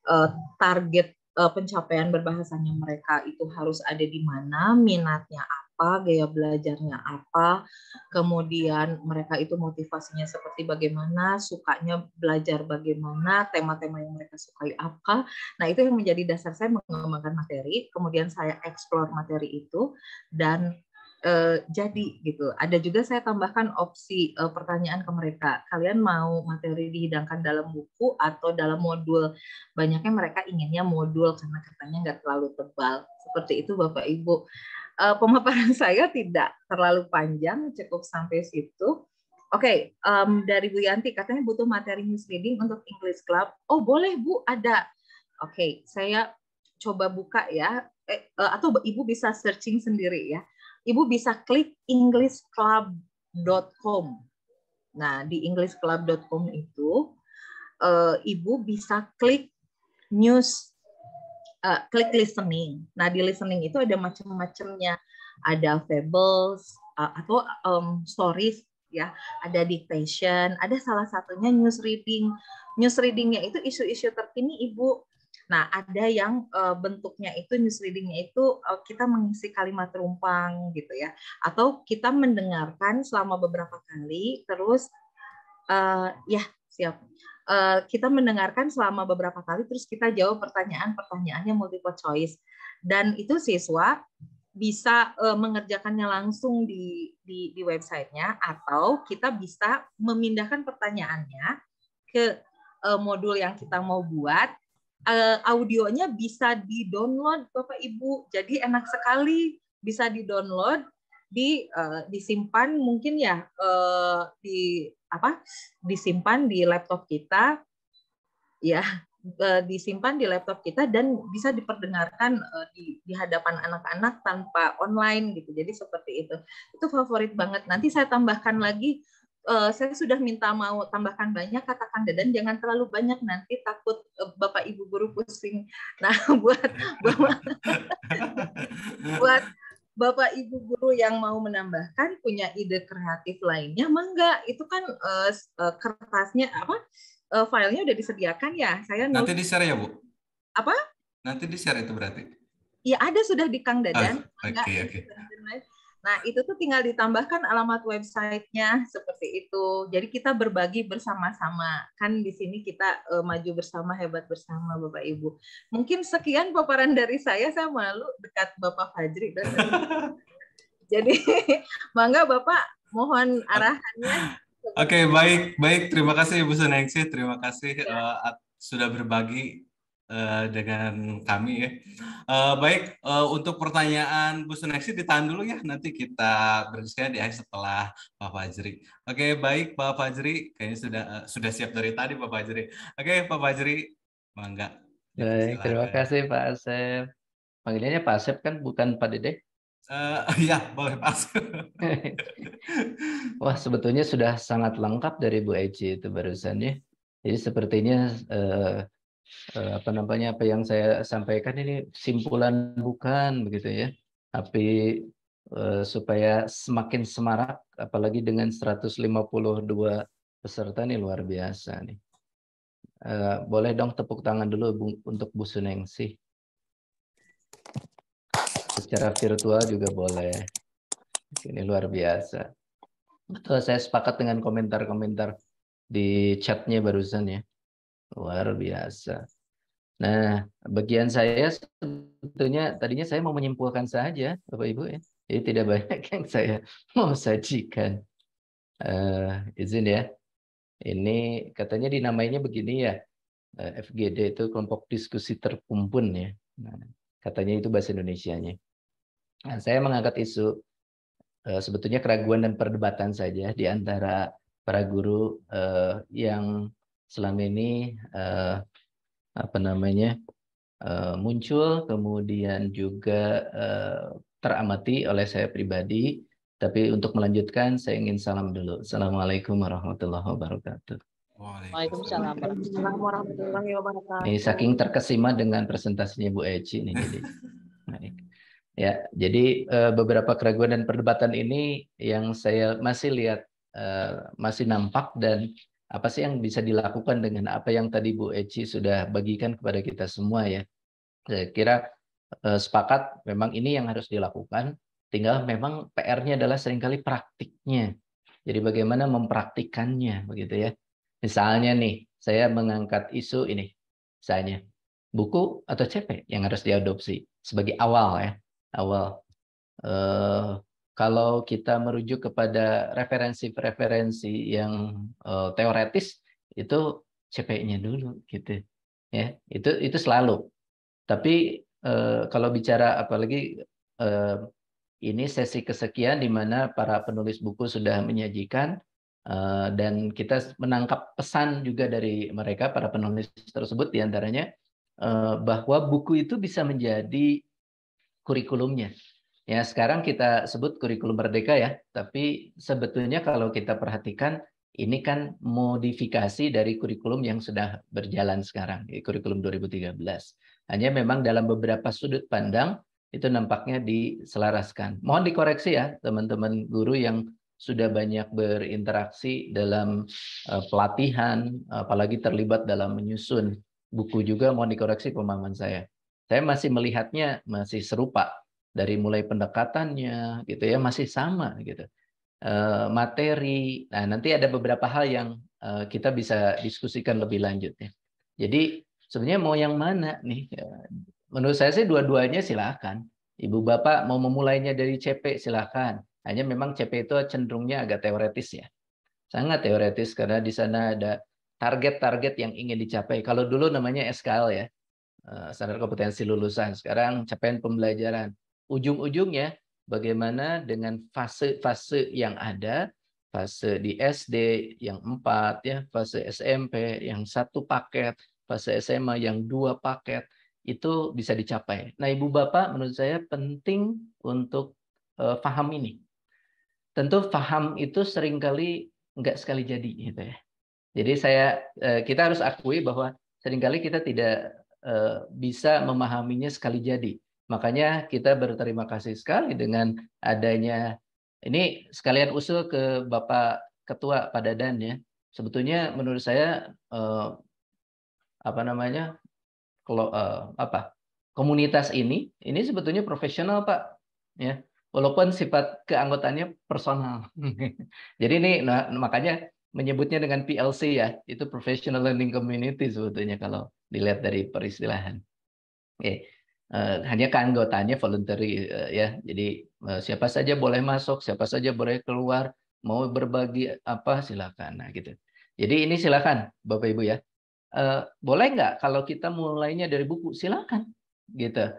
uh, target uh, pencapaian berbahasanya mereka itu harus ada di mana, minatnya apa apa, gaya belajarnya apa, kemudian mereka itu motivasinya seperti bagaimana, sukanya belajar bagaimana, tema-tema yang mereka sukai apa. Nah, itu yang menjadi dasar saya mengembangkan materi, kemudian saya eksplor materi itu dan eh, jadi gitu. Ada juga saya tambahkan opsi eh, pertanyaan ke mereka. Kalian mau materi dihidangkan dalam buku atau dalam modul? Banyaknya mereka inginnya modul karena katanya nggak terlalu tebal. Seperti itu Bapak Ibu uh, pemaparan saya tidak terlalu panjang, cukup sampai situ. Oke, okay, um, dari Bu Yanti katanya butuh materi reading untuk English Club. Oh boleh Bu, ada. Oke, okay, saya coba buka ya, eh, eh atau Ibu bisa searching sendiri ya. Ibu bisa klik englishclub.com. Nah di englishclub.com itu uh, Ibu bisa klik news uh, klik listening. Nah di listening itu ada macam-macamnya, ada fables uh, atau um, stories ya, ada dictation, ada salah satunya news reading. News readingnya itu isu-isu terkini ibu. Nah ada yang uh, bentuknya itu news readingnya itu uh, kita mengisi kalimat rumpang gitu ya, atau kita mendengarkan selama beberapa kali terus uh, ya siap Eh, kita mendengarkan selama beberapa kali terus kita jawab pertanyaan-pertanyaannya multiple choice dan itu siswa bisa uh, mengerjakannya langsung di di, di websitenya atau kita bisa memindahkan pertanyaannya ke uh, modul yang kita mau buat uh, audionya bisa di download bapak ibu jadi enak sekali bisa di download di uh, disimpan mungkin ya uh, di apa disimpan di laptop kita ya e, disimpan di laptop kita dan bisa diperdengarkan e, di, di hadapan anak-anak tanpa online gitu jadi seperti itu itu favorit banget nanti saya tambahkan lagi e, saya sudah minta mau tambahkan banyak katakan dan jangan terlalu banyak nanti takut Bapak Ibu guru pusing. Nah, buat buat, buat Bapak Ibu guru yang mau menambahkan punya ide kreatif lainnya, mangga itu kan uh, kertasnya apa? Uh, filenya udah disediakan ya. Saya nanti di share ya bu. Apa? Nanti di share itu berarti. Iya ada sudah di Kang Dadan. Ah, oke oh, oke. Okay, okay. Nah, itu tuh tinggal ditambahkan alamat websitenya seperti itu. Jadi kita berbagi bersama-sama. Kan di sini kita uh, maju bersama, hebat bersama, Bapak Ibu. Mungkin sekian paparan dari saya. Saya malu dekat Bapak Fajri. Dan Jadi, mangga Bapak mohon arahannya. Oke, okay, baik, baik. Terima kasih Ibu sunengsi Terima kasih uh, sudah berbagi Eh, dengan kami ya. Uh, baik uh, untuk pertanyaan Bu Suneksi ditahan dulu ya nanti kita berdiskusi di akhir setelah Pak Fajri. Oke okay, baik Pak Fajri kayaknya sudah uh, sudah siap dari tadi Pak Fajri. Oke okay, Pak Fajri mangga. Baik, terima kasih Pak Asep. Panggilannya Pak Asep kan bukan Pak Dede? Uh, ya boleh Pak Asep. Wah sebetulnya sudah sangat lengkap dari Bu Eci itu barusan ya. Jadi sepertinya Eh, apa namanya apa yang saya sampaikan ini simpulan bukan begitu ya tapi eh, supaya semakin semarak apalagi dengan 152 peserta nih luar biasa nih eh, boleh dong tepuk tangan dulu untuk Bu Suneng sih secara virtual juga boleh ini luar biasa betul saya sepakat dengan komentar-komentar di chatnya barusan ya Luar biasa. Nah, bagian saya sebetulnya tadinya saya mau menyimpulkan saja, Bapak Ibu ya. Jadi tidak banyak yang saya mau sajikan. Uh, izin ya. Ini katanya dinamainya begini ya. Eh, FGD itu kelompok diskusi terkumpul ya. Nah, katanya itu bahasa Indonesianya. Nah, saya mengangkat isu uh, sebetulnya keraguan dan perdebatan saja di antara para guru uh, yang selama ini uh, apa namanya uh, muncul kemudian juga uh, teramati oleh saya pribadi tapi untuk melanjutkan saya ingin salam dulu assalamualaikum warahmatullahi wabarakatuh Waalaikumsalam warahmatullahi wabarakatuh. Ini saking terkesima dengan presentasinya Bu Eci nih jadi. Ya, jadi beberapa keraguan dan perdebatan ini yang saya masih lihat masih nampak dan apa sih yang bisa dilakukan dengan apa yang tadi Bu Eci sudah bagikan kepada kita semua ya. Saya kira eh, sepakat memang ini yang harus dilakukan, tinggal memang PR-nya adalah seringkali praktiknya. Jadi bagaimana mempraktikannya begitu ya. Misalnya nih, saya mengangkat isu ini. Misalnya buku atau CP yang harus diadopsi sebagai awal ya, awal. Eh, kalau kita merujuk kepada referensi-referensi yang uh, teoretis itu cp nya dulu gitu ya itu itu selalu tapi uh, kalau bicara apalagi uh, ini sesi kesekian di mana para penulis buku sudah menyajikan uh, dan kita menangkap pesan juga dari mereka para penulis tersebut diantaranya uh, bahwa buku itu bisa menjadi kurikulumnya Ya, sekarang kita sebut kurikulum merdeka ya, tapi sebetulnya kalau kita perhatikan ini kan modifikasi dari kurikulum yang sudah berjalan sekarang, kurikulum 2013. Hanya memang dalam beberapa sudut pandang itu nampaknya diselaraskan. Mohon dikoreksi ya teman-teman guru yang sudah banyak berinteraksi dalam eh, pelatihan, apalagi terlibat dalam menyusun buku juga mohon dikoreksi pemahaman saya. Saya masih melihatnya masih serupa dari mulai pendekatannya gitu ya masih sama gitu eh, materi nah nanti ada beberapa hal yang eh, kita bisa diskusikan lebih lanjut ya jadi sebenarnya mau yang mana nih eh, menurut saya sih dua-duanya silahkan ibu bapak mau memulainya dari CP silahkan hanya memang CP itu cenderungnya agak teoretis ya sangat teoretis karena di sana ada target-target yang ingin dicapai kalau dulu namanya SKL ya standar kompetensi lulusan. Sekarang capaian pembelajaran ujung-ujungnya bagaimana dengan fase-fase yang ada, fase di SD yang empat ya, fase SMP yang satu paket, fase SMA yang dua paket itu bisa dicapai. Nah, Ibu Bapak menurut saya penting untuk uh, ini. Tentu faham itu seringkali nggak sekali jadi gitu ya. Jadi saya eh, kita harus akui bahwa seringkali kita tidak eh, bisa memahaminya sekali jadi Makanya kita berterima kasih sekali dengan adanya ini sekalian usul ke Bapak Ketua dadan ya. Sebetulnya menurut saya eh, apa namanya kalau eh, apa komunitas ini ini sebetulnya profesional Pak ya walaupun sifat keanggotaannya personal. Jadi ini nah, makanya menyebutnya dengan PLC ya itu professional learning community sebetulnya kalau dilihat dari peristilahan. Oke. Eh, hanya keanggotaannya voluntary eh, ya. Jadi eh, siapa saja boleh masuk, siapa saja boleh keluar, mau berbagi apa silakan. Nah gitu. Jadi ini silakan Bapak Ibu ya. Boleh nggak kalau kita mulainya dari buku? Silakan gitu.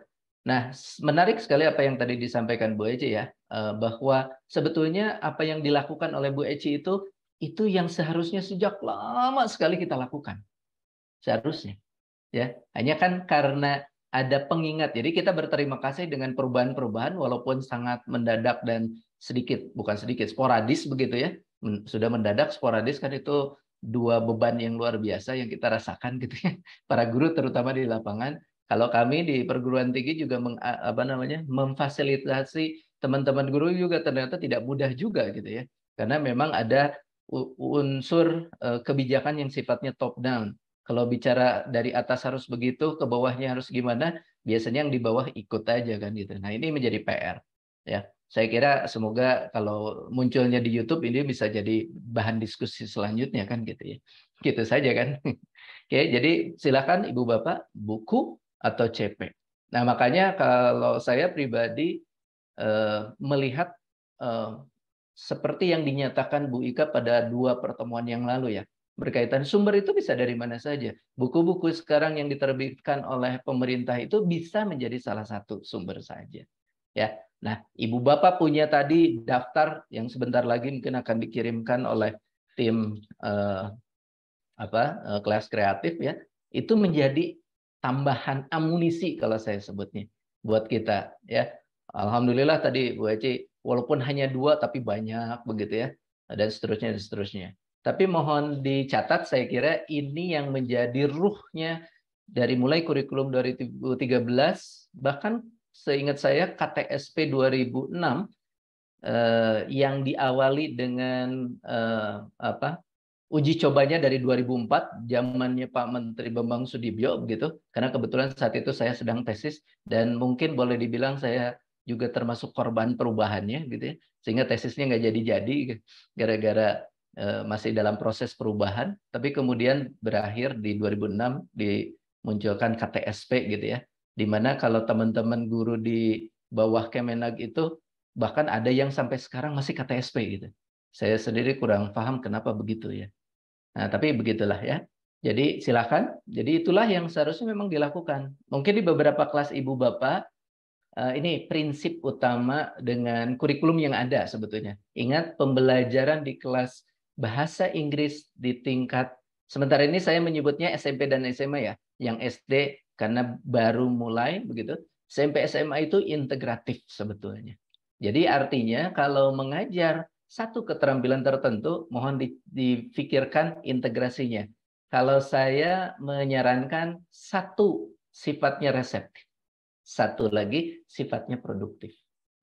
Nah menarik sekali apa yang tadi disampaikan Bu Eci ya bahwa sebetulnya apa yang dilakukan oleh Bu Eci itu itu yang seharusnya sejak lama sekali kita lakukan seharusnya ya hanya kan karena ada pengingat. Jadi kita berterima kasih dengan perubahan-perubahan walaupun sangat mendadak dan sedikit, bukan sedikit, sporadis begitu ya. Sudah mendadak, sporadis kan itu dua beban yang luar biasa yang kita rasakan gitu ya. Para guru terutama di lapangan. Kalau kami di perguruan tinggi juga meng, apa namanya memfasilitasi teman-teman guru juga ternyata tidak mudah juga gitu ya. Karena memang ada unsur e, kebijakan yang sifatnya top down kalau bicara dari atas harus begitu, ke bawahnya harus gimana, biasanya yang di bawah ikut aja kan gitu. Nah, ini menjadi PR ya. Saya kira semoga kalau munculnya di YouTube ini bisa jadi bahan diskusi selanjutnya kan gitu ya. Gitu saja kan. Oke, jadi silakan Ibu Bapak buku atau CP. Nah, makanya kalau saya pribadi eh, melihat eh, seperti yang dinyatakan Bu Ika pada dua pertemuan yang lalu ya berkaitan sumber itu bisa dari mana saja. Buku-buku sekarang yang diterbitkan oleh pemerintah itu bisa menjadi salah satu sumber saja. Ya. Nah, Ibu Bapak punya tadi daftar yang sebentar lagi mungkin akan dikirimkan oleh tim eh, apa? Eh, kelas kreatif ya. Itu menjadi tambahan amunisi kalau saya sebutnya buat kita ya. Alhamdulillah tadi Bu Eci walaupun hanya dua tapi banyak begitu ya dan seterusnya dan seterusnya. Tapi mohon dicatat saya kira ini yang menjadi ruhnya dari mulai kurikulum 2013 bahkan seingat saya KTSP 2006 eh, yang diawali dengan eh, apa uji cobanya dari 2004 zamannya Pak Menteri Bambang Sudibyo begitu karena kebetulan saat itu saya sedang tesis dan mungkin boleh dibilang saya juga termasuk korban perubahannya gitu ya sehingga tesisnya nggak jadi-jadi gitu, gara-gara Eh, masih dalam proses perubahan, tapi kemudian berakhir di 2006 dimunculkan KTSP gitu ya, di mana kalau teman-teman guru di bawah Kemenag itu bahkan ada yang sampai sekarang masih KTSP gitu. Saya sendiri kurang paham kenapa begitu ya. Nah, tapi begitulah ya. Jadi silakan. Jadi itulah yang seharusnya memang dilakukan. Mungkin di beberapa kelas ibu bapak eh, ini prinsip utama dengan kurikulum yang ada sebetulnya. Ingat pembelajaran di kelas bahasa Inggris di tingkat sementara ini saya menyebutnya SMP dan SMA ya, yang SD karena baru mulai begitu. SMP SMA itu integratif sebetulnya. Jadi artinya kalau mengajar satu keterampilan tertentu, mohon dipikirkan difikirkan integrasinya. Kalau saya menyarankan satu sifatnya reseptif, satu lagi sifatnya produktif,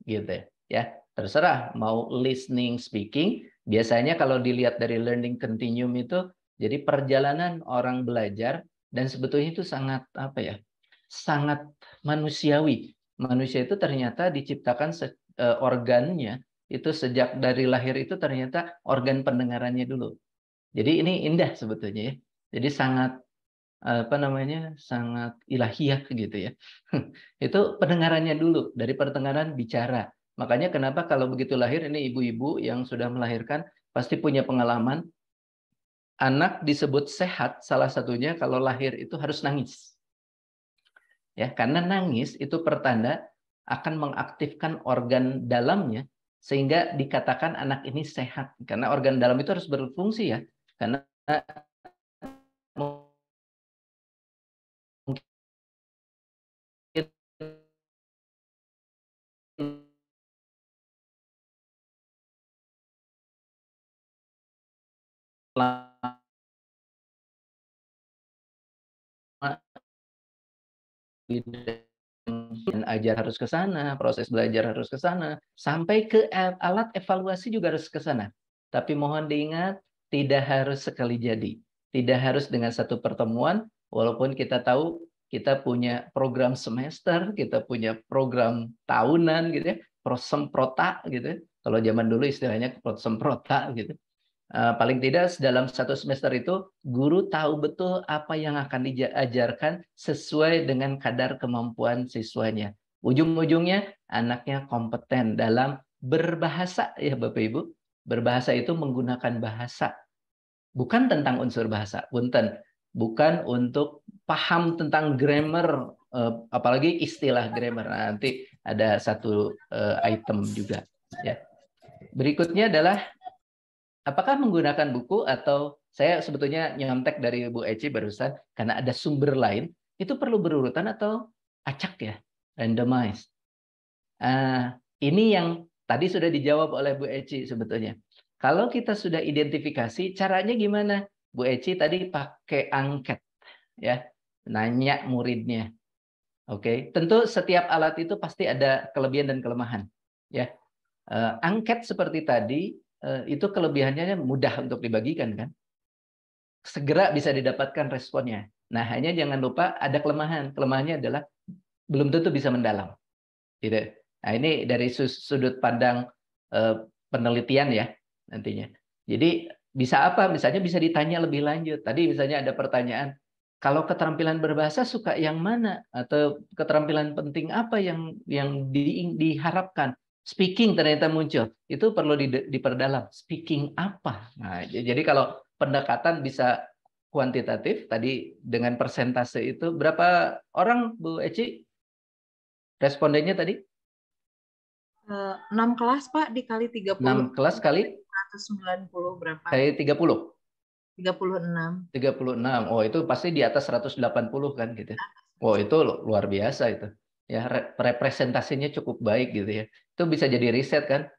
gitu ya. Terserah mau listening, speaking, Biasanya kalau dilihat dari learning continuum itu jadi perjalanan orang belajar dan sebetulnya itu sangat apa ya? sangat manusiawi. Manusia itu ternyata diciptakan e, organnya itu sejak dari lahir itu ternyata organ pendengarannya dulu. Jadi ini indah sebetulnya ya. Jadi sangat apa namanya sangat ilahiyah gitu ya. itu pendengarannya dulu dari pertengahan bicara Makanya kenapa kalau begitu lahir ini ibu-ibu yang sudah melahirkan pasti punya pengalaman anak disebut sehat salah satunya kalau lahir itu harus nangis. Ya, karena nangis itu pertanda akan mengaktifkan organ dalamnya sehingga dikatakan anak ini sehat karena organ dalam itu harus berfungsi ya karena dan ajar harus ke sana, proses belajar harus ke sana, sampai ke alat evaluasi juga harus ke sana. Tapi mohon diingat, tidak harus sekali jadi. Tidak harus dengan satu pertemuan, walaupun kita tahu kita punya program semester, kita punya program tahunan gitu ya, prosemprota, gitu. Ya. Kalau zaman dulu istilahnya prosemprota, gitu. Eh, paling tidak dalam satu semester itu guru tahu betul apa yang akan diajarkan sesuai dengan kadar kemampuan siswanya. Ujung-ujungnya anaknya kompeten dalam berbahasa ya Bapak Ibu. Berbahasa itu menggunakan bahasa. Bukan tentang unsur bahasa, punten. Bukan untuk paham tentang grammar eh, apalagi istilah grammar. Nah, nanti ada satu eh, item juga ya. Berikutnya adalah apakah menggunakan buku atau saya sebetulnya nyontek dari Bu Eci barusan karena ada sumber lain itu perlu berurutan atau acak ya randomized. Uh, ah, ini yang tadi sudah dijawab oleh Bu Eci sebetulnya. Kalau kita sudah identifikasi, caranya gimana? Bu Eci tadi pakai angket, ya, nanya muridnya. Oke, okay. tentu setiap alat itu pasti ada kelebihan dan kelemahan, ya. Eh, angket seperti tadi Eh, itu kelebihannya kan mudah untuk dibagikan kan. Segera bisa didapatkan responnya. Nah, hanya jangan lupa ada kelemahan. Kelemahannya adalah belum tentu bisa mendalam. Gitu. Nah, ini dari sudut pandang eh, penelitian ya nantinya. Jadi bisa apa? Misalnya bisa ditanya lebih lanjut. Tadi misalnya ada pertanyaan, kalau keterampilan berbahasa suka yang mana atau keterampilan penting apa yang yang di, diharapkan? Speaking ternyata muncul. Itu perlu diperdalam. Speaking apa? Nah, jadi kalau pendekatan bisa kuantitatif tadi dengan persentase itu berapa orang Bu Eci respondennya tadi? Eh, enam kelas Pak dikali 30. 6 kelas kali 190 berapa? Kali 30. 36. 36. Oh, itu pasti di atas 180 kan gitu. Oh itu luar biasa itu ya representasinya cukup baik gitu ya itu bisa jadi riset kan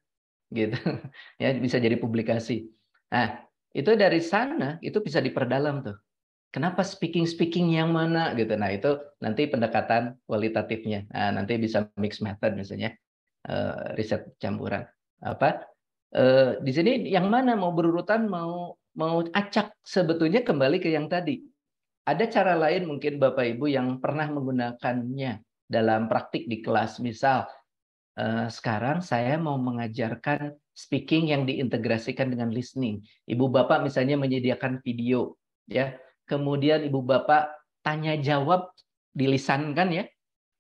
gitu ya bisa jadi publikasi nah itu dari sana itu bisa diperdalam tuh kenapa speaking speaking yang mana gitu nah itu nanti pendekatan kualitatifnya nah, nanti bisa mix method misalnya eh, riset campuran apa eh, di sini yang mana mau berurutan mau mau acak sebetulnya kembali ke yang tadi ada cara lain mungkin bapak ibu yang pernah menggunakannya dalam praktik di kelas. Misal, eh, sekarang saya mau mengajarkan speaking yang diintegrasikan dengan listening. Ibu bapak misalnya menyediakan video, ya. Kemudian ibu bapak tanya jawab dilisankan ya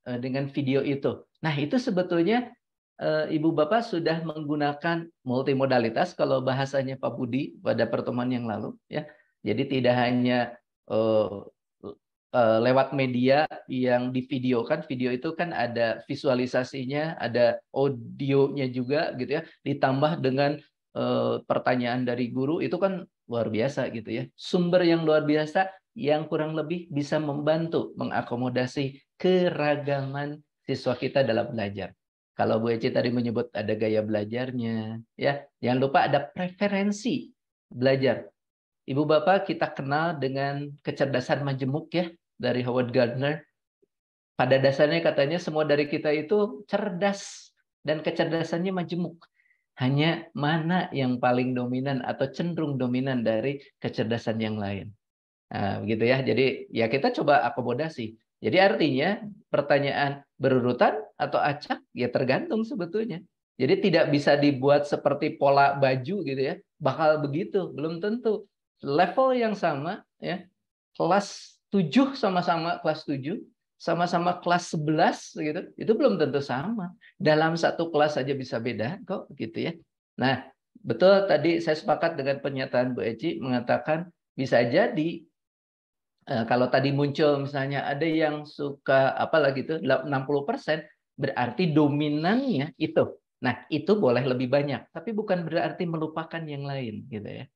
eh, dengan video itu. Nah itu sebetulnya eh, Ibu Bapak sudah menggunakan multimodalitas kalau bahasanya Pak Budi pada pertemuan yang lalu ya. Jadi tidak hanya oh, uh, lewat media yang divideokan. Video itu kan ada visualisasinya, ada audionya juga gitu ya. Ditambah dengan uh, pertanyaan dari guru itu kan luar biasa gitu ya. Sumber yang luar biasa yang kurang lebih bisa membantu mengakomodasi keragaman siswa kita dalam belajar. Kalau Bu Eci tadi menyebut ada gaya belajarnya, ya jangan lupa ada preferensi belajar. Ibu Bapak kita kenal dengan kecerdasan majemuk ya dari Howard Gardner. Pada dasarnya katanya semua dari kita itu cerdas dan kecerdasannya majemuk. Hanya mana yang paling dominan atau cenderung dominan dari kecerdasan yang lain. Nah, gitu ya. Jadi ya kita coba akomodasi. Jadi artinya pertanyaan berurutan atau acak ya tergantung sebetulnya. Jadi tidak bisa dibuat seperti pola baju gitu ya. Bakal begitu, belum tentu. Level yang sama ya, kelas 7 sama-sama kelas 7, sama-sama kelas 11 gitu, itu belum tentu sama. Dalam satu kelas saja bisa beda kok gitu ya. Nah, betul tadi saya sepakat dengan pernyataan Bu Eci mengatakan bisa jadi eh, kalau tadi muncul misalnya ada yang suka apalagi itu 60% berarti dominannya itu. Nah, itu boleh lebih banyak, tapi bukan berarti melupakan yang lain gitu ya.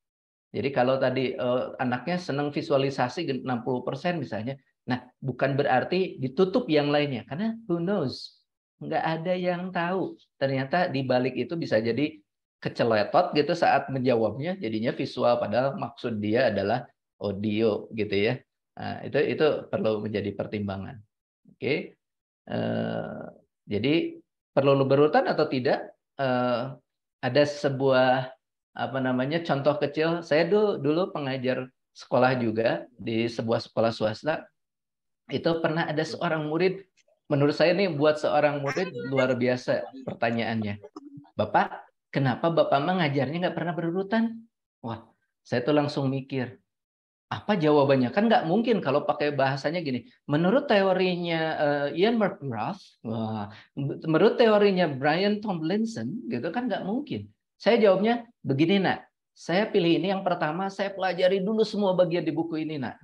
Jadi kalau tadi eh, anaknya senang visualisasi 60% misalnya, nah bukan berarti ditutup yang lainnya karena who knows, nggak ada yang tahu. Ternyata di balik itu bisa jadi keceletot gitu saat menjawabnya jadinya visual padahal maksud dia adalah audio gitu ya. Nah, itu itu perlu menjadi pertimbangan. Oke. Okay. Eh, jadi perlu berurutan atau tidak eh, ada sebuah apa namanya contoh kecil saya dulu dulu pengajar sekolah juga di sebuah sekolah swasta itu pernah ada seorang murid menurut saya nih buat seorang murid luar biasa pertanyaannya bapak kenapa bapak mengajarnya nggak pernah berurutan wah saya tuh langsung mikir apa jawabannya kan nggak mungkin kalau pakai bahasanya gini menurut teorinya uh, Ian McGrath wah, menurut teorinya Brian Tomlinson gitu kan nggak mungkin saya jawabnya begini, Nak. Saya pilih ini yang pertama, saya pelajari dulu semua bagian di buku ini, Nak.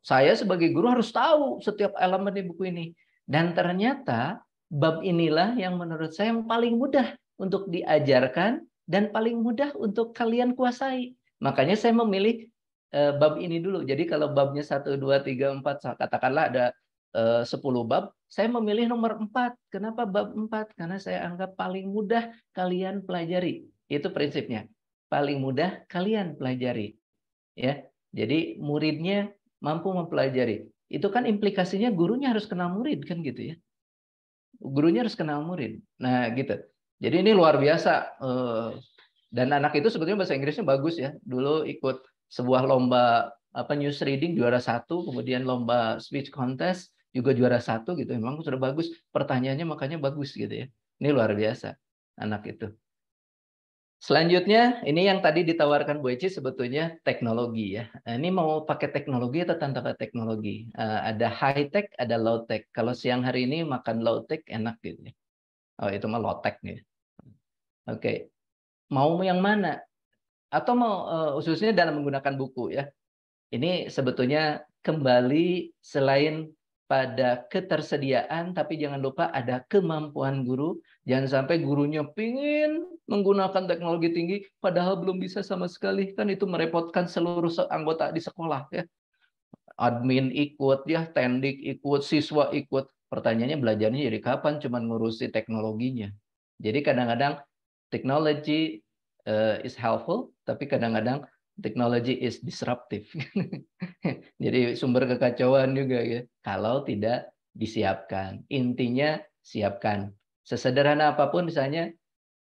Saya sebagai guru harus tahu setiap elemen di buku ini. Dan ternyata bab inilah yang menurut saya yang paling mudah untuk diajarkan dan paling mudah untuk kalian kuasai. Makanya saya memilih eh, bab ini dulu. Jadi kalau babnya 1, 2, 3, 4, katakanlah ada 10 eh, bab, saya memilih nomor 4. Kenapa bab 4? Karena saya anggap paling mudah kalian pelajari. Itu prinsipnya. Paling mudah kalian pelajari. Ya. Jadi muridnya mampu mempelajari. Itu kan implikasinya gurunya harus kenal murid kan gitu ya. Gurunya harus kenal murid. Nah, gitu. Jadi ini luar biasa eh, dan anak itu sebetulnya bahasa Inggrisnya bagus ya. Dulu ikut sebuah lomba apa news reading juara satu, kemudian lomba speech contest, juga juara satu gitu memang sudah bagus pertanyaannya makanya bagus gitu ya ini luar biasa anak itu Selanjutnya, ini yang tadi ditawarkan Bu Eci sebetulnya teknologi ya. Nah, ini mau pakai teknologi atau tanpa teknologi? Eh, ada high tech, ada low tech. Kalau siang hari ini makan low tech enak gitu. ya. Oh itu mah low tech gitu. Oke, mau yang mana? Atau mau eh, khususnya dalam menggunakan buku ya? Ini sebetulnya kembali selain pada ketersediaan, tapi jangan lupa ada kemampuan guru. Jangan sampai gurunya pingin menggunakan teknologi tinggi, padahal belum bisa sama sekali. Kan itu merepotkan seluruh anggota di sekolah. ya Admin ikut, ya tendik ikut, siswa ikut. Pertanyaannya belajarnya jadi kapan? Cuman ngurusi teknologinya. Jadi kadang-kadang teknologi uh, eh, is helpful, tapi kadang-kadang Technology is disruptive. Jadi sumber kekacauan juga ya. Kalau tidak disiapkan. Intinya siapkan. Sesederhana apapun misalnya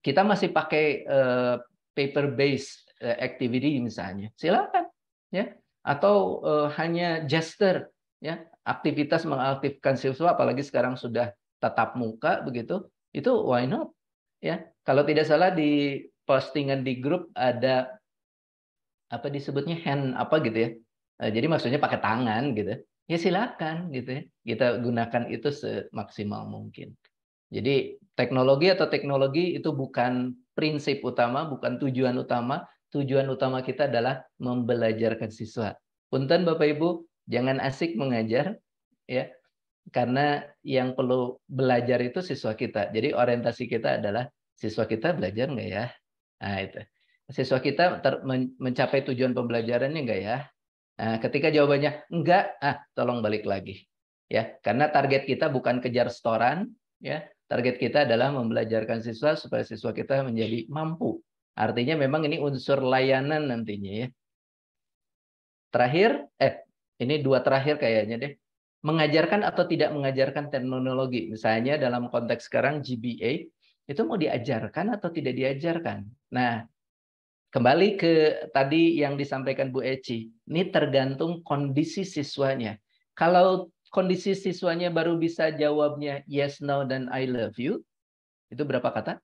kita masih pakai eh, paper based eh, activity misalnya. Silakan ya. Atau eh, hanya gesture ya, aktivitas mengaktifkan siswa apalagi sekarang sudah tatap muka begitu. Itu why not? Ya. Kalau tidak salah di postingan di grup ada apa disebutnya hand apa gitu ya. Eh, jadi maksudnya pakai tangan gitu. Ya silakan gitu ya. Kita gunakan itu semaksimal mungkin. Jadi teknologi atau teknologi itu bukan prinsip utama, bukan tujuan utama. Tujuan utama kita adalah membelajarkan siswa. Punten Bapak Ibu, jangan asik mengajar ya. Karena yang perlu belajar itu siswa kita. Jadi orientasi kita adalah siswa kita belajar nggak ya? Nah, itu siswa kita ter, mencapai tujuan pembelajarannya enggak ya? Nah, ketika jawabannya enggak, ah tolong balik lagi. Ya, karena target kita bukan kejar setoran, ya. Target kita adalah membelajarkan siswa supaya siswa kita menjadi mampu. Artinya memang ini unsur layanan nantinya ya. Terakhir, eh ini dua terakhir kayaknya deh. Mengajarkan atau tidak mengajarkan teknologi. Misalnya dalam konteks sekarang GBA, itu mau diajarkan atau tidak diajarkan. Nah, Kembali ke tadi yang disampaikan Bu Eci, ini tergantung kondisi siswanya. Kalau kondisi siswanya baru bisa jawabnya yes, no, dan I love you, itu berapa kata?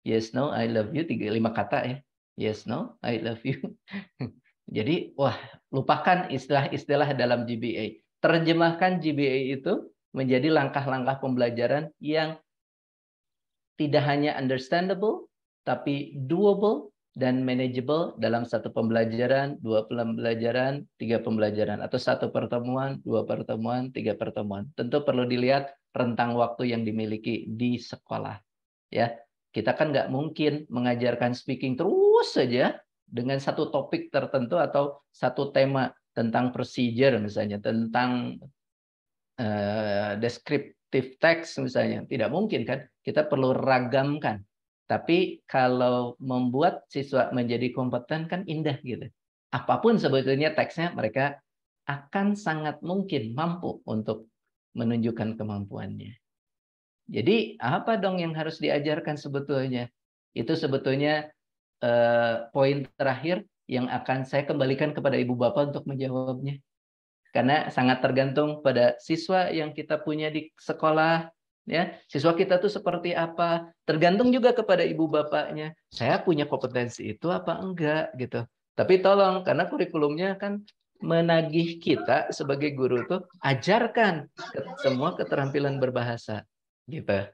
Yes, no, I love you, tiga, lima kata ya. Yes, no, I love you. Jadi, wah, lupakan istilah-istilah dalam GBA. Terjemahkan GBA itu menjadi langkah-langkah pembelajaran yang tidak hanya understandable, tapi doable, dan manageable dalam satu pembelajaran, dua pembelajaran, tiga pembelajaran, atau satu pertemuan, dua pertemuan, tiga pertemuan. Tentu perlu dilihat rentang waktu yang dimiliki di sekolah. Ya, kita kan nggak mungkin mengajarkan speaking terus saja dengan satu topik tertentu atau satu tema tentang procedure misalnya, tentang uh, descriptive text misalnya. Tidak mungkin kan? Kita perlu ragamkan tapi kalau membuat siswa menjadi kompeten kan indah gitu. Apapun sebetulnya teksnya mereka akan sangat mungkin mampu untuk menunjukkan kemampuannya. Jadi apa dong yang harus diajarkan sebetulnya? Itu sebetulnya eh, poin terakhir yang akan saya kembalikan kepada ibu bapak untuk menjawabnya. Karena sangat tergantung pada siswa yang kita punya di sekolah, ya siswa kita tuh seperti apa tergantung juga kepada ibu bapaknya saya punya kompetensi itu apa enggak gitu tapi tolong karena kurikulumnya kan menagih kita sebagai guru tuh ajarkan semua keterampilan berbahasa gitu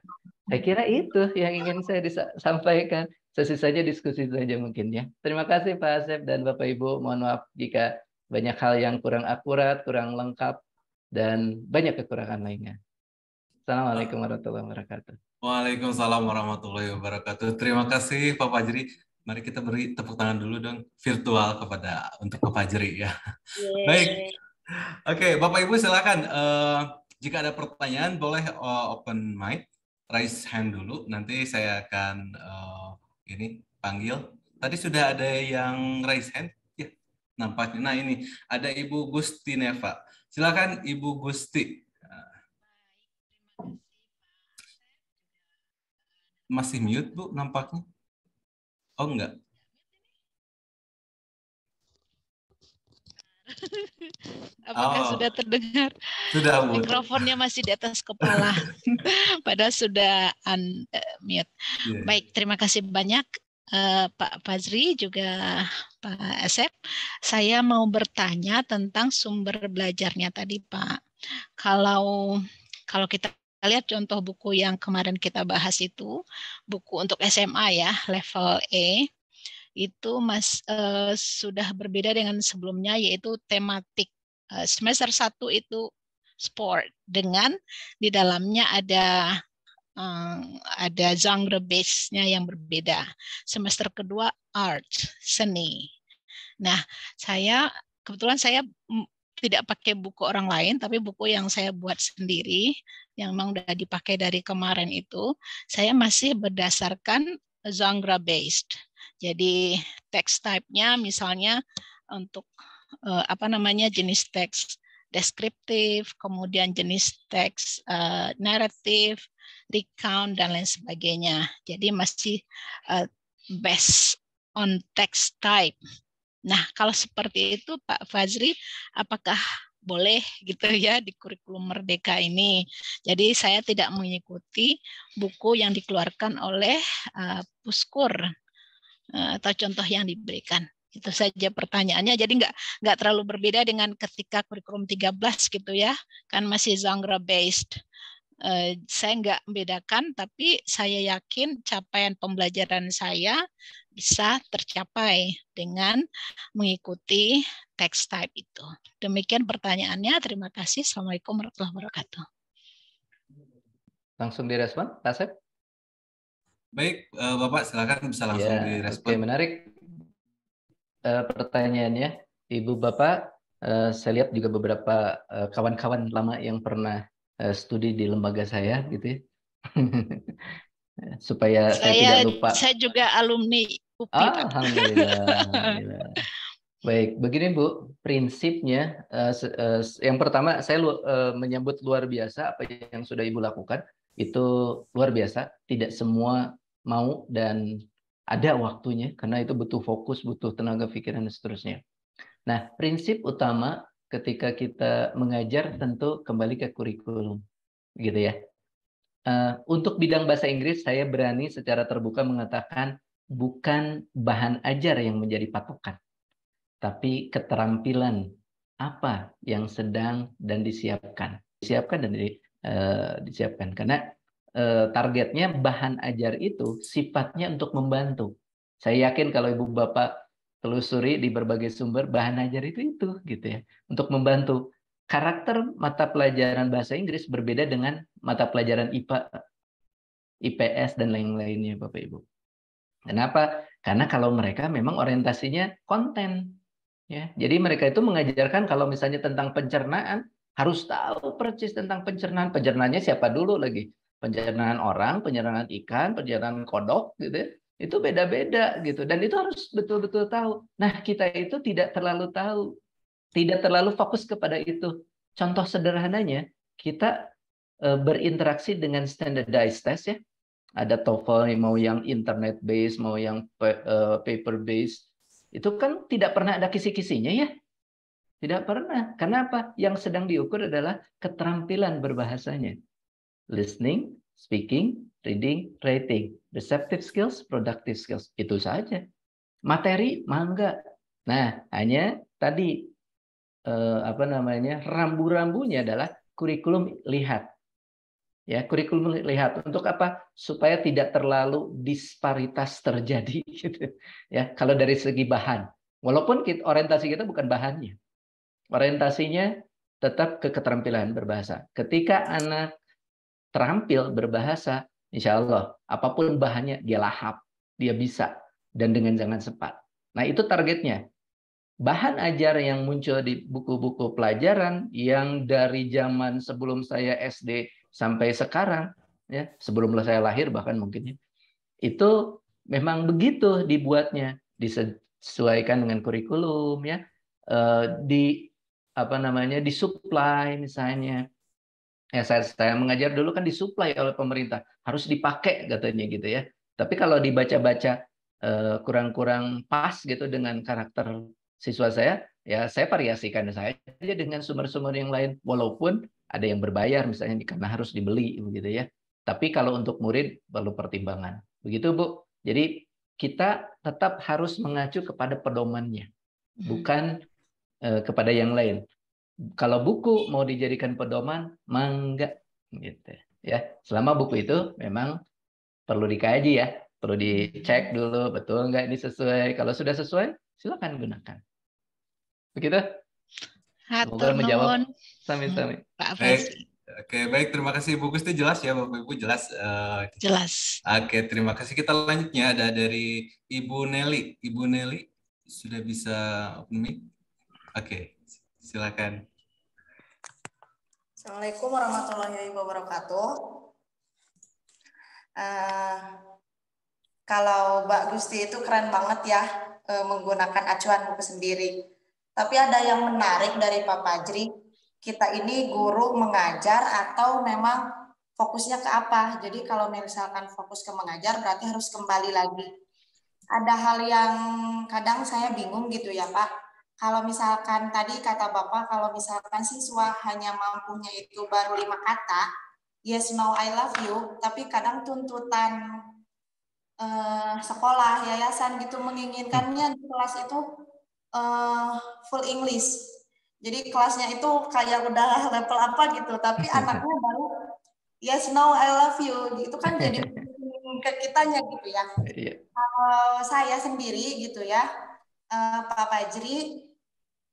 saya kira itu yang ingin saya sampaikan sesisanya diskusi saja mungkin ya terima kasih Pak Asep dan Bapak Ibu mohon maaf jika banyak hal yang kurang akurat kurang lengkap dan banyak kekurangan lainnya Assalamualaikum warahmatullahi wabarakatuh. Waalaikumsalam warahmatullahi wabarakatuh. Terima kasih Pak Fajri. Mari kita beri tepuk tangan dulu dong virtual kepada untuk Pak Fajri ya. Baik. Oke, okay, Bapak Ibu silakan uh, jika ada pertanyaan boleh uh, open mic, raise hand dulu. Nanti saya akan uh, ini panggil. Tadi sudah ada yang raise hand ya. Nampaknya nah ini ada Ibu Gusti Neva. Silakan Ibu Gusti. Masih mute, Bu, nampaknya? Oh, enggak. Apakah oh. sudah terdengar? Sudah, Bu. Mikrofonnya masih di atas kepala. Padahal sudah unmute. Eh, yeah. Baik, terima kasih banyak uh, Pak Fazri juga Pak Asep. Saya mau bertanya tentang sumber belajarnya tadi, Pak. Kalau kalau kita kita lihat contoh buku yang kemarin kita bahas itu, buku untuk SMA ya, level E, itu mas uh, sudah berbeda dengan sebelumnya yaitu tematik. Uh, semester satu itu sport dengan di dalamnya ada um, ada genre base-nya yang berbeda. Semester kedua art, seni. Nah, saya kebetulan saya tidak pakai buku orang lain, tapi buku yang saya buat sendiri, yang memang sudah dipakai dari kemarin itu, saya masih berdasarkan genre based. Jadi teks type-nya misalnya untuk uh, apa namanya jenis teks deskriptif, kemudian jenis teks uh, naratif, recount dan lain sebagainya. Jadi masih uh, based on text type. Nah, kalau seperti itu Pak Fazri, apakah boleh gitu ya di kurikulum merdeka ini. Jadi saya tidak mengikuti buku yang dikeluarkan oleh uh, Puskur uh, atau contoh yang diberikan. Itu saja pertanyaannya. Jadi nggak nggak terlalu berbeda dengan ketika kurikulum 13 gitu ya, kan masih genre based. Uh, eh, saya nggak membedakan, tapi saya yakin capaian pembelajaran saya bisa tercapai dengan mengikuti teks type itu. Demikian pertanyaannya. Terima kasih. Assalamualaikum warahmatullahi wabarakatuh. Langsung direspon, Tasep. Baik, eh, Bapak silakan bisa langsung ya, direspon. Oke, menarik eh, pertanyaannya. Ibu Bapak, eh, saya lihat juga beberapa kawan-kawan lama yang pernah studi di lembaga saya gitu ya. supaya saya, saya tidak lupa. Saya juga alumni Ah, alhamdulillah. Alhamdulillah. Baik, begini Bu, prinsipnya uh, uh, yang pertama saya lu, uh, menyambut luar biasa apa yang sudah Ibu lakukan itu luar biasa. Tidak semua mau dan ada waktunya karena itu butuh fokus, butuh tenaga pikiran dan seterusnya. Nah, prinsip utama ketika kita mengajar tentu kembali ke kurikulum, gitu ya. Uh, untuk bidang bahasa Inggris saya berani secara terbuka mengatakan bukan bahan ajar yang menjadi patokan, tapi keterampilan apa yang sedang dan disiapkan, disiapkan dan di, e, disiapkan. Karena e, targetnya bahan ajar itu sifatnya untuk membantu. Saya yakin kalau ibu bapak telusuri di berbagai sumber bahan ajar itu itu gitu ya untuk membantu karakter mata pelajaran bahasa Inggris berbeda dengan mata pelajaran IPA, IPS dan lain-lainnya Bapak Ibu. Kenapa? Karena kalau mereka memang orientasinya konten. Ya, jadi mereka itu mengajarkan kalau misalnya tentang pencernaan harus tahu persis tentang pencernaan. Pencernaannya siapa dulu lagi? Pencernaan orang, pencernaan ikan, pencernaan kodok gitu ya. Itu beda-beda gitu dan itu harus betul-betul tahu. Nah, kita itu tidak terlalu tahu, tidak terlalu fokus kepada itu. Contoh sederhananya, kita eh, berinteraksi dengan standardized test ya ada TOEFL mau yang internet based mau yang eh, paper based itu kan tidak pernah ada kisi-kisinya ya tidak pernah karena apa yang sedang diukur adalah keterampilan berbahasanya listening speaking reading writing receptive skills productive skills itu saja materi mangga nah hanya tadi eh, apa namanya rambu-rambunya adalah kurikulum lihat ya kurikulum lihat untuk apa supaya tidak terlalu disparitas terjadi gitu ya kalau dari segi bahan walaupun kita, orientasi kita bukan bahannya orientasinya tetap ke keterampilan berbahasa ketika anak terampil berbahasa insya Allah apapun bahannya dia lahap dia bisa dan dengan jangan sempat nah itu targetnya bahan ajar yang muncul di buku-buku pelajaran yang dari zaman sebelum saya SD sampai sekarang ya sebelum saya lahir bahkan mungkin ya, itu memang begitu dibuatnya disesuaikan dengan kurikulum ya eh, di apa namanya disuplai misalnya ya saya, saya mengajar dulu kan disuplai oleh pemerintah harus dipakai katanya gitu ya tapi kalau dibaca-baca eh, kurang-kurang pas gitu dengan karakter siswa saya ya saya variasikan saya aja dengan sumber-sumber yang lain walaupun ada yang berbayar misalnya karena harus dibeli begitu ya tapi kalau untuk murid perlu pertimbangan begitu bu jadi kita tetap harus mengacu kepada pedomannya hmm. bukan eh, kepada yang lain kalau buku mau dijadikan pedoman mangga gitu ya selama buku itu memang perlu dikaji ya perlu dicek dulu betul nggak ini sesuai kalau sudah sesuai silakan gunakan Begitu? Hatur menjawab. Sami-sami. Hmm, Pak Oke, baik. Terima kasih Bu Gusti. Jelas ya, Bapak Ibu. Jelas. Uh, jelas. Oke, terima kasih. Kita lanjutnya ada dari Ibu Nelly. Ibu Nelly sudah bisa open mic? Oke, silakan. Assalamualaikum warahmatullahi wabarakatuh. Uh, kalau Mbak Gusti itu keren banget ya uh, menggunakan acuan buku sendiri tapi ada yang menarik dari Pak Pajri, kita ini guru mengajar atau memang fokusnya ke apa? Jadi kalau misalkan fokus ke mengajar berarti harus kembali lagi. Ada hal yang kadang saya bingung gitu ya Pak. Kalau misalkan tadi kata Bapak, kalau misalkan siswa hanya mampunya itu baru lima kata, yes, no, I love you, tapi kadang tuntutan eh, sekolah, yayasan gitu menginginkannya di kelas itu uh, full English. Jadi kelasnya itu kayak udah level apa gitu, tapi anaknya baru yes no I love you. Itu kan jadi ke kitanya gitu ya. Iya. Kalau uh, saya sendiri gitu ya, uh, Pak Pajri,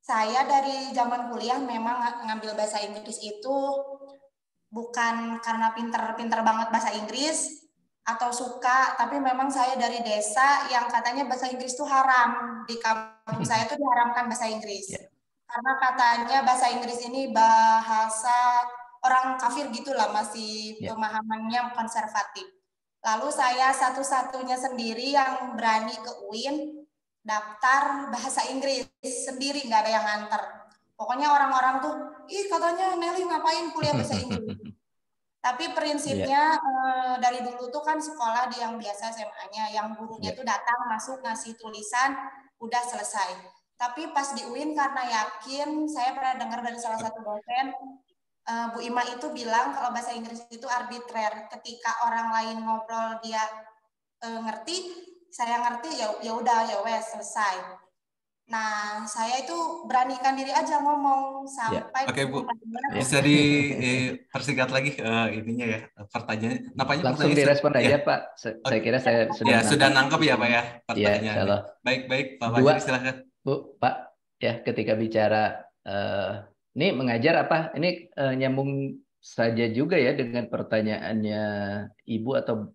saya dari zaman kuliah memang ngambil bahasa Inggris itu bukan karena pinter-pinter banget bahasa Inggris, atau suka, tapi memang saya dari desa yang katanya bahasa Inggris itu haram. Di kampung saya itu diharamkan bahasa Inggris. Yeah. Karena katanya bahasa Inggris ini bahasa orang kafir gitulah masih yeah. pemahamannya konservatif. Lalu saya satu-satunya sendiri yang berani ke UIN daftar bahasa Inggris sendiri nggak ada yang nganter. Pokoknya orang-orang tuh, ih katanya Nelly ngapain kuliah bahasa Inggris? Tapi prinsipnya yeah. Iya. e, dari dulu tuh kan sekolah di yang biasa SMA-nya, yang gurunya yeah. tuh datang masuk ngasih tulisan, udah selesai. Tapi pas di UIN karena yakin, saya pernah dengar dari salah satu dosen, e, Bu Ima itu bilang kalau bahasa Inggris itu arbitrer. Ketika orang lain ngobrol dia e, ngerti, saya ngerti ya ya udah ya wes selesai. Nah, saya itu beranikan diri aja ngomong iya. sampai. Ya. Oke, okay, Bu. Bisa di persingkat lagi uh, ininya ya pertanyaannya. Napanya Langsung pertanyaan direspon ya. Pak. Saya okay. kira saya iya, sudah Ya, sudah nangkep ya, Pak ya iya, pertanyaannya. Ya, Baik-baik, Pak Dua, silakan. Bu, Pak, ya ketika bicara uh, ini mengajar apa? Ini uh, nyambung saja juga ya dengan pertanyaannya Ibu atau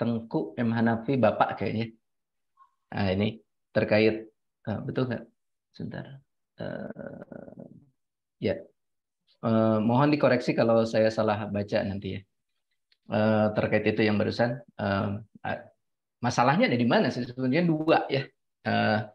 Tengku M Hanafi Bapak kayaknya. Nah, ini terkait Uh, betul nggak? Sebentar. Uh, ya. Yeah. Uh, mohon dikoreksi kalau saya salah baca nanti ya. Uh, terkait itu yang barusan. Uh, masalahnya ada di mana sih? Sebenarnya dua ya. Uh,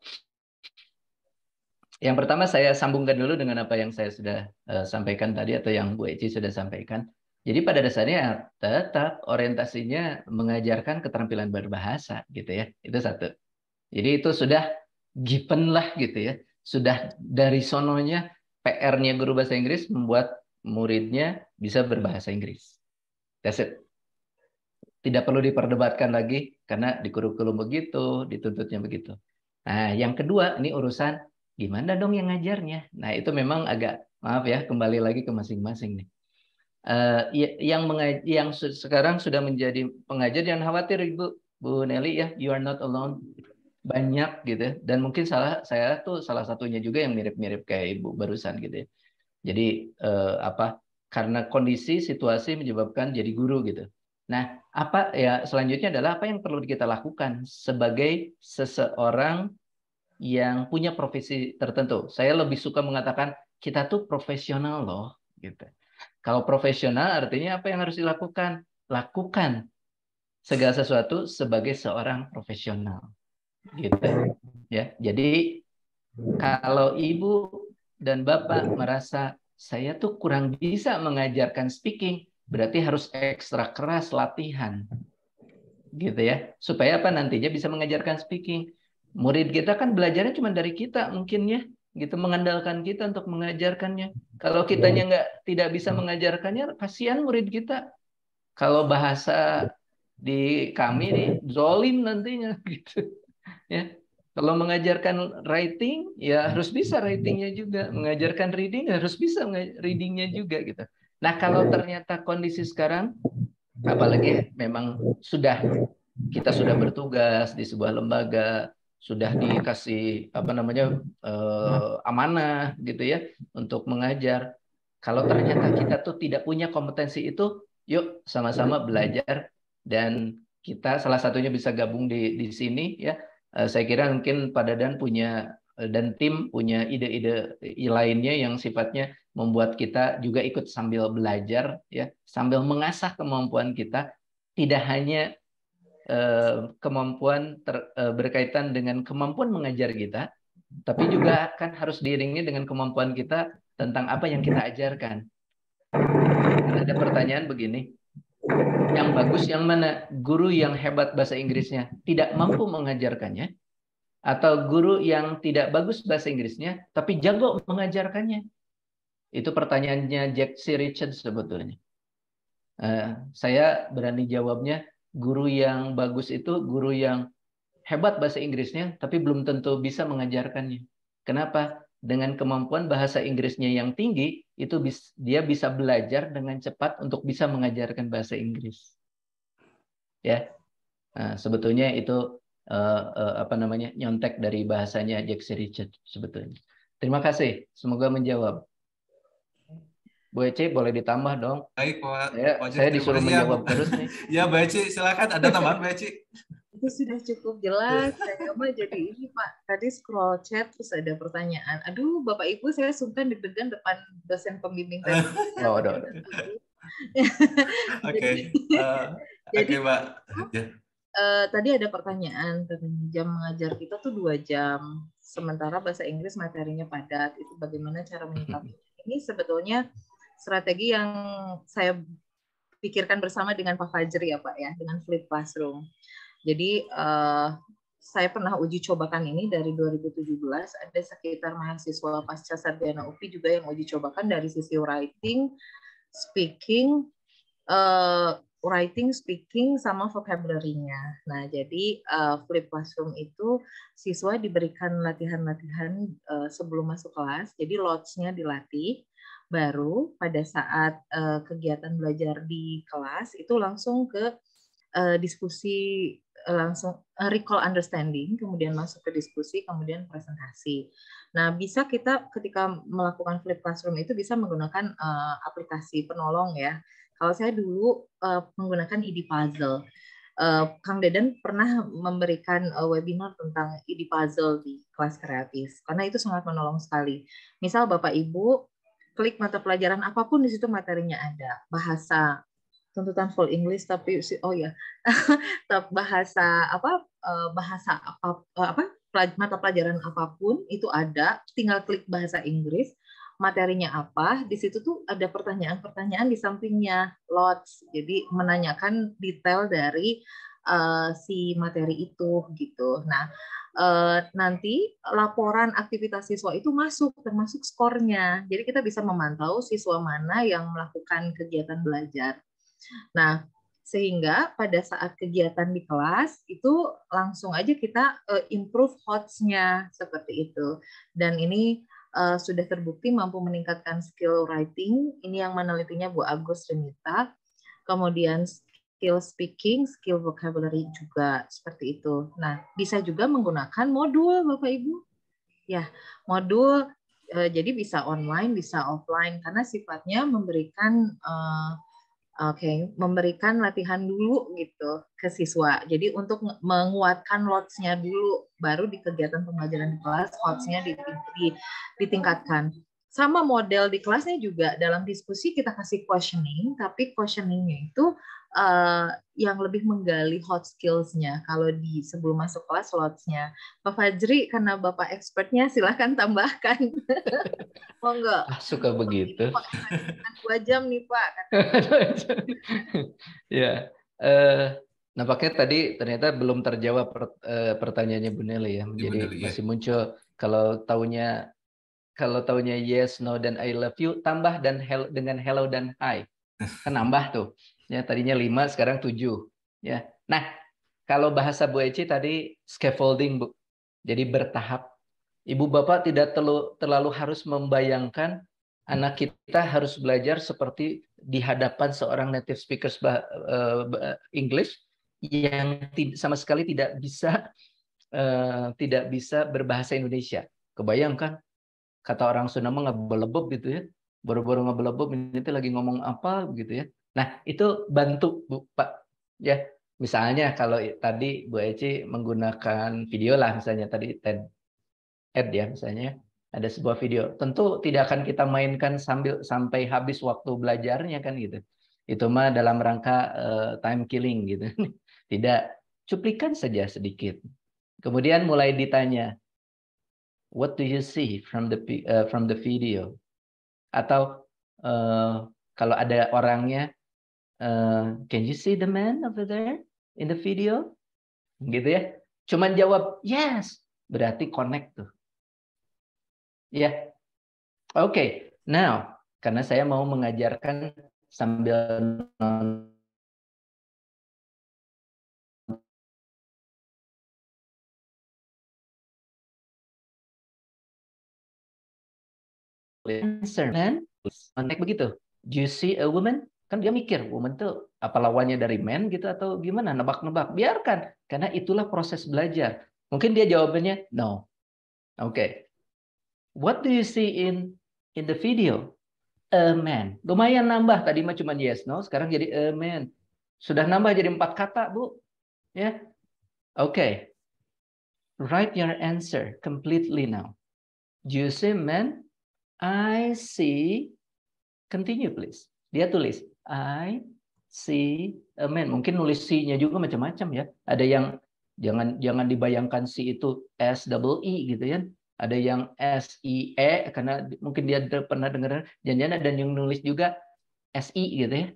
yang pertama saya sambungkan dulu dengan apa yang saya sudah uh, sampaikan tadi atau yang Bu Eci sudah sampaikan. Jadi pada dasarnya tetap orientasinya mengajarkan keterampilan berbahasa gitu ya. Itu satu. Jadi itu sudah given lah gitu ya. Sudah dari sononya PR-nya guru bahasa Inggris membuat muridnya bisa berbahasa Inggris. That's it. Tidak perlu diperdebatkan lagi karena di kurikulum begitu, dituntutnya begitu. Nah, yang kedua ini urusan gimana dong yang ngajarnya. Nah, itu memang agak maaf ya kembali lagi ke masing-masing nih. Uh, yang yang sekarang sudah menjadi pengajar jangan khawatir Ibu Bu Nelly ya, you are not alone banyak gitu ya. dan mungkin salah saya tuh salah satunya juga yang mirip-mirip kayak ibu barusan gitu ya jadi eh, apa karena kondisi situasi menyebabkan jadi guru gitu nah apa ya selanjutnya adalah apa yang perlu kita lakukan sebagai seseorang yang punya profesi tertentu saya lebih suka mengatakan kita tuh profesional loh gitu kalau profesional artinya apa yang harus dilakukan lakukan segala sesuatu sebagai seorang profesional gitu ya jadi kalau ibu dan bapak merasa saya tuh kurang bisa mengajarkan speaking berarti harus ekstra keras latihan gitu ya supaya apa nantinya bisa mengajarkan speaking murid kita kan belajarnya cuma dari kita mungkin ya gitu mengandalkan kita untuk mengajarkannya kalau kitanya nggak tidak bisa mengajarkannya kasihan murid kita kalau bahasa di kami nih zolim nantinya gitu ya kalau mengajarkan writing ya harus bisa writingnya juga mengajarkan reading ya harus bisa readingnya juga gitu nah kalau ternyata kondisi sekarang apalagi memang sudah kita sudah bertugas di sebuah lembaga sudah dikasih apa namanya eh, amanah gitu ya untuk mengajar kalau ternyata kita tuh tidak punya kompetensi itu yuk sama-sama belajar dan kita salah satunya bisa gabung di di sini ya Eh, saya kira mungkin pada Dadan punya eh, dan tim punya ide-ide eh, lainnya yang sifatnya membuat kita juga ikut sambil belajar ya sambil mengasah kemampuan kita tidak hanya kemampuan ter, berkaitan dengan kemampuan mengajar kita tapi juga kan harus diiringi dengan kemampuan kita tentang apa yang kita ajarkan kan ada pertanyaan begini yang bagus yang mana? Guru yang hebat bahasa Inggrisnya tidak mampu mengajarkannya atau guru yang tidak bagus bahasa Inggrisnya tapi jago mengajarkannya? Itu pertanyaannya Jack C. Richards sebetulnya. Uh, saya berani jawabnya guru yang bagus itu guru yang hebat bahasa Inggrisnya tapi belum tentu bisa mengajarkannya. Kenapa? dengan kemampuan bahasa Inggrisnya yang tinggi, itu dia bisa belajar dengan cepat untuk bisa mengajarkan bahasa Inggris. Ya, nah, sebetulnya itu uh, uh, apa namanya nyontek dari bahasanya Jack Richard sebetulnya. Terima kasih, semoga menjawab. Bu Eci boleh ditambah dong. Baik, Pak. Saya, Pak saya disuruh ya, menjawab ya, terus nih. ya, Bu Eci, silakan ada tambahan Bu Eci. Itu sudah cukup jelas. Saya jadi ini, Pak. Tadi scroll chat terus ada pertanyaan. Aduh, Bapak Ibu saya sungkan deg-degan depan dosen pembimbing tadi. oh, aduh, aduh. Oke. Eh, oke, Pak. Ya. Eh, tadi ada pertanyaan tentang jam mengajar kita tuh dua jam, sementara bahasa Inggris materinya padat. Itu bagaimana cara menyikapi Ini sebetulnya strategi yang saya pikirkan bersama dengan Pak Fajri ya Pak ya, dengan flip classroom. Jadi uh, saya pernah uji cobakan ini dari 2017 ada sekitar mahasiswa pasca sarjana UPI juga yang uji cobakan dari sisi writing, speaking, uh, writing, speaking sama vocabulary-nya. Nah, jadi uh, eh, flip classroom itu siswa diberikan latihan-latihan uh, sebelum masuk kelas. Jadi lotsnya nya dilatih, baru pada saat uh, kegiatan belajar di kelas itu langsung ke uh, diskusi eh, langsung recall understanding, kemudian masuk ke diskusi, kemudian presentasi. Nah, bisa kita ketika melakukan flip classroom itu bisa menggunakan uh, aplikasi penolong ya. Kalau saya dulu uh, menggunakan ID puzzle. Uh, Kang Deden pernah memberikan uh, webinar tentang ID puzzle di kelas kreatif karena itu sangat menolong sekali. Misal Bapak Ibu klik mata pelajaran apapun di situ materinya ada bahasa tuntutan full English tapi oh ya bahasa apa eh, bahasa eh, apa, apa mata pelajaran apapun itu ada tinggal klik bahasa Inggris materinya apa di situ tuh ada pertanyaan-pertanyaan di sampingnya lots jadi menanyakan detail dari uh, si materi itu gitu nah Eh, nanti laporan aktivitas siswa itu masuk termasuk skornya. Jadi kita bisa memantau siswa mana yang melakukan kegiatan belajar. Nah, sehingga pada saat kegiatan di kelas itu langsung aja kita eh, improve hots seperti itu. Dan ini uh, sudah terbukti mampu meningkatkan skill writing. Ini yang menelitinya Bu Agus Renita. Kemudian skill speaking, skill vocabulary juga seperti itu. Nah, bisa juga menggunakan modul, Bapak Ibu. Ya, modul eh, jadi bisa online, bisa offline karena sifatnya memberikan eh, Oke, okay. memberikan latihan dulu gitu ke siswa. Jadi untuk menguatkan lotsnya dulu, baru di kegiatan pembelajaran di kelas lotsnya ditingkatkan. Sama model di kelasnya juga dalam diskusi kita kasih questioning, tapi questioningnya itu Eh, yang lebih menggali hot skills-nya kalau di sebelum masuk kelas slots-nya. Pak Fajri karena Bapak expertnya silahkan tambahkan. Monggo. Oh, Suka begitu. Dua jam nih Pak. ya. Uh, eh, nampaknya tadi ternyata belum terjawab eh, pertanyaannya Bu Nelly ya. Iya, Jadi ya, masih ya. muncul kalau tahunya kalau taunya yes, no, dan I love you, tambah dan hello, dengan hello dan hi. kenambah kan tuh ya tadinya lima sekarang tujuh ya. Nah, kalau bahasa Bu Eci tadi scaffolding Bu. Jadi bertahap. Ibu Bapak tidak terlalu, terlalu harus membayangkan anak kita harus belajar seperti di hadapan seorang native speakers bah, eh, English yang sama sekali tidak bisa eh, tidak bisa berbahasa Indonesia. Kebayangkan kata orang Sunda mah ngebelebeb gitu ya. Baru-baru ngebelebeb ini lagi ngomong apa gitu ya Nah, itu bantu Bu Pak ya. Misalnya kalau tadi Bu Eci menggunakan video lah misalnya tadi ten ad ya misalnya ada sebuah video. Tentu tidak akan kita mainkan sambil sampai habis waktu belajarnya kan gitu. Itu mah dalam rangka uh, time killing gitu. Tidak, cuplikan saja sedikit. Kemudian mulai ditanya, what do you see from the uh, from the video? Atau uh, kalau ada orangnya, Eh, can you see the man over there in the video? Gitu ya. Cuman jawab yes, berarti connect tuh. Ya. Yeah. Oke. Okay. Now, karena saya mau mengajarkan sambil answer man connect begitu do you see a woman kan dia mikir woman tuh apa lawannya dari men gitu atau gimana nebak-nebak biarkan karena itulah proses belajar mungkin dia jawabannya no oke okay. what do you see in in the video a man lumayan nambah tadi mah cuma yes no sekarang jadi a man sudah nambah jadi empat kata bu ya yeah. oke okay. write your answer completely now do you see man I see continue please dia tulis I see a man. Mungkin nulis C-nya juga macam-macam ya. Ada yang jangan jangan dibayangkan C itu S double E gitu ya. Ada yang S I E karena mungkin dia pernah dengar janjian ada yang nulis juga S I gitu ya.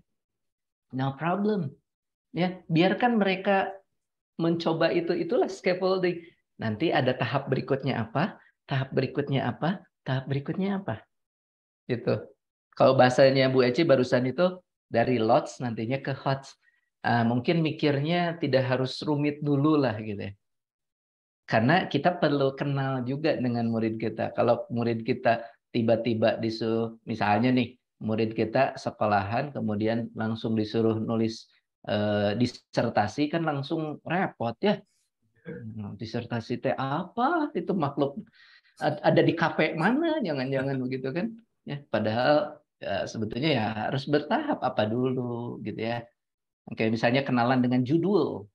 No problem. Ya, biarkan mereka mencoba itu itulah scaffolding. Nanti ada tahap berikutnya apa? Tahap berikutnya apa? Tahap berikutnya apa? Gitu. Kalau bahasanya Bu Eci barusan itu dari lots nantinya ke hots. Uh, mungkin mikirnya tidak harus rumit dulu lah gitu ya. Karena kita perlu kenal juga dengan murid kita. Kalau murid kita tiba-tiba disuruh, misalnya nih, murid kita sekolahan kemudian langsung disuruh nulis uh, disertasi kan langsung repot ya. Nah, disertasi teh apa? Itu makhluk ada di kafe mana? Jangan-jangan begitu kan? Ya, padahal Eh, sebetulnya ya harus bertahap apa dulu gitu ya. Oke, misalnya kenalan dengan judul,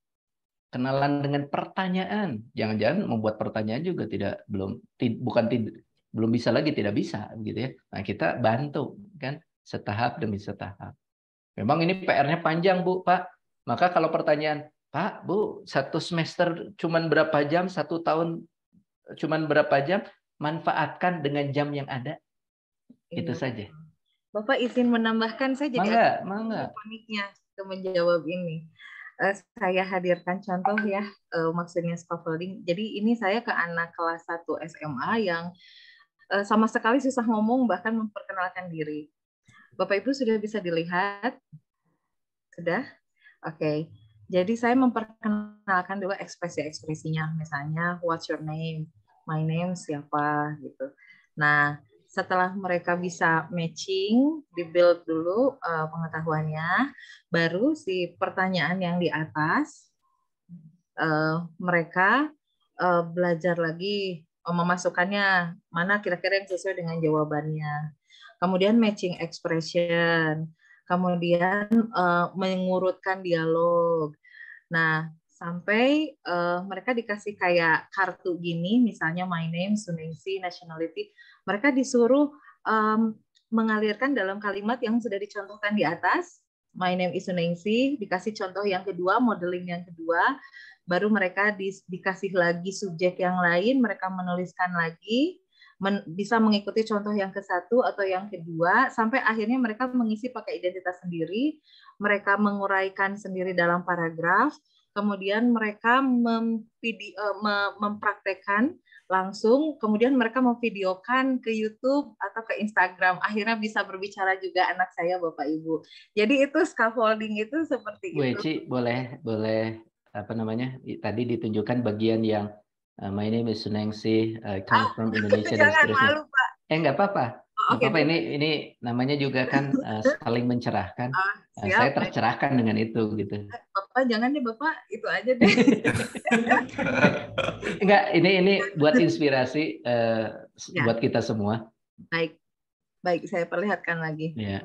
kenalan dengan pertanyaan. Jangan-jangan membuat pertanyaan juga tidak belum tid, bukan tid, belum bisa lagi tidak bisa gitu ya. Nah, kita bantu kan setahap demi setahap. Memang ini PR-nya panjang, Bu, Pak. Maka kalau pertanyaan, Pak, Bu, satu semester cuman berapa jam, satu tahun cuman berapa jam, manfaatkan dengan jam yang ada. Itu iya. saja. Bapak izin menambahkan saya jadi mangga, mangga. paniknya untuk menjawab ini. Uh, saya hadirkan contoh ya, uh, maksudnya scaffolding. Jadi ini saya ke anak kelas 1 SMA yang uh, sama sekali susah ngomong bahkan memperkenalkan diri. Bapak Ibu sudah bisa dilihat? Sudah? Oke. Okay. Jadi saya memperkenalkan dulu ekspresi-ekspresinya, misalnya what's your name, my name siapa gitu. Nah, setelah mereka bisa matching, dibuild dulu uh, pengetahuannya, baru si pertanyaan yang di atas uh, mereka uh, belajar lagi uh, memasukkannya mana kira-kira yang sesuai dengan jawabannya. Kemudian matching expression, kemudian uh, mengurutkan dialog. Nah, sampai uh, mereka dikasih kayak kartu gini misalnya my name Sunensi, nationality mereka disuruh um, mengalirkan dalam kalimat yang sudah dicontohkan di atas my name is sunengsi dikasih contoh yang kedua modeling yang kedua baru mereka di, dikasih lagi subjek yang lain mereka menuliskan lagi men, bisa mengikuti contoh yang ke satu atau yang kedua sampai akhirnya mereka mengisi pakai identitas sendiri mereka menguraikan sendiri dalam paragraf kemudian mereka video, mem e, mempraktekkan langsung, kemudian mereka memvideokan ke YouTube atau ke Instagram. Akhirnya bisa berbicara juga anak saya, Bapak Ibu. Jadi itu scaffolding itu seperti Bu itu. Eci, boleh boleh apa namanya? Tadi ditunjukkan bagian yang uh, my name is Sunengsi, I come ah, from Indonesia dan seterusnya. Malu, Pak. Eh nggak apa-apa okay. ini ini namanya juga kan uh, saling mencerahkan. Uh, siap, saya tercerahkan ya. dengan itu gitu. Eh, Bapak jangan deh Bapak itu aja deh. Enggak, ini ini buat inspirasi uh, ya. buat kita semua. Baik. Baik, saya perlihatkan lagi. Ya.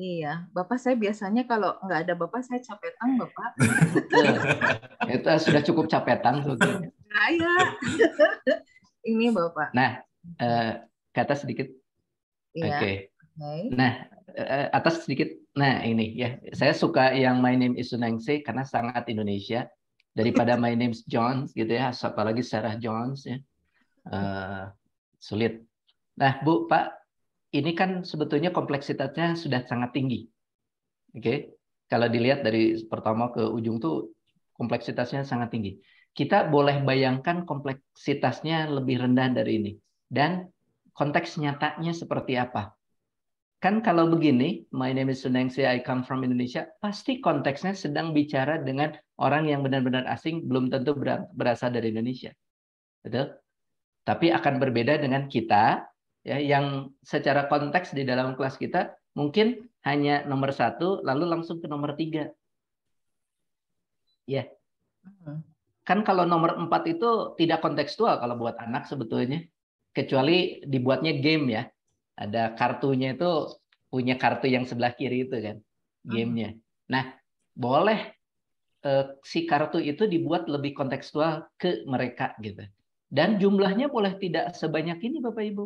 Iya, Bapak saya biasanya kalau nggak ada Bapak saya capetan Bapak. itu sudah cukup capetan, sudah. Saya. ini Bapak. Nah, uh, kata sedikit Iya, oke. Okay. Okay. Nah, eh, eh, atas sedikit. Nah, ini ya. Saya suka yang My Name is Sunengse karena sangat Indonesia daripada My Name is Jones gitu ya, apalagi Sarah Jones ya. Uh, sulit. Nah, Bu, Pak, ini kan sebetulnya kompleksitasnya sudah sangat tinggi. Oke. Okay? Kalau dilihat dari pertama ke ujung tuh kompleksitasnya sangat tinggi. Kita boleh bayangkan kompleksitasnya lebih rendah dari ini. Dan konteks nyatanya seperti apa. Kan kalau begini, my name is Suneng Sia, I come from Indonesia, pasti konteksnya sedang bicara dengan orang yang benar-benar asing, belum tentu berasal dari Indonesia. Betul? Tapi akan berbeda dengan kita, ya, yang secara konteks di dalam kelas kita mungkin hanya nomor satu, lalu langsung ke nomor tiga. Ya. Hmm. Kan kalau nomor empat itu tidak kontekstual kalau buat anak sebetulnya kecuali dibuatnya game ya. Ada kartunya itu punya kartu yang sebelah kiri itu kan, hmm. gamenya. Nah, boleh eh, si kartu itu dibuat lebih kontekstual ke mereka gitu. Dan jumlahnya boleh tidak sebanyak ini Bapak Ibu.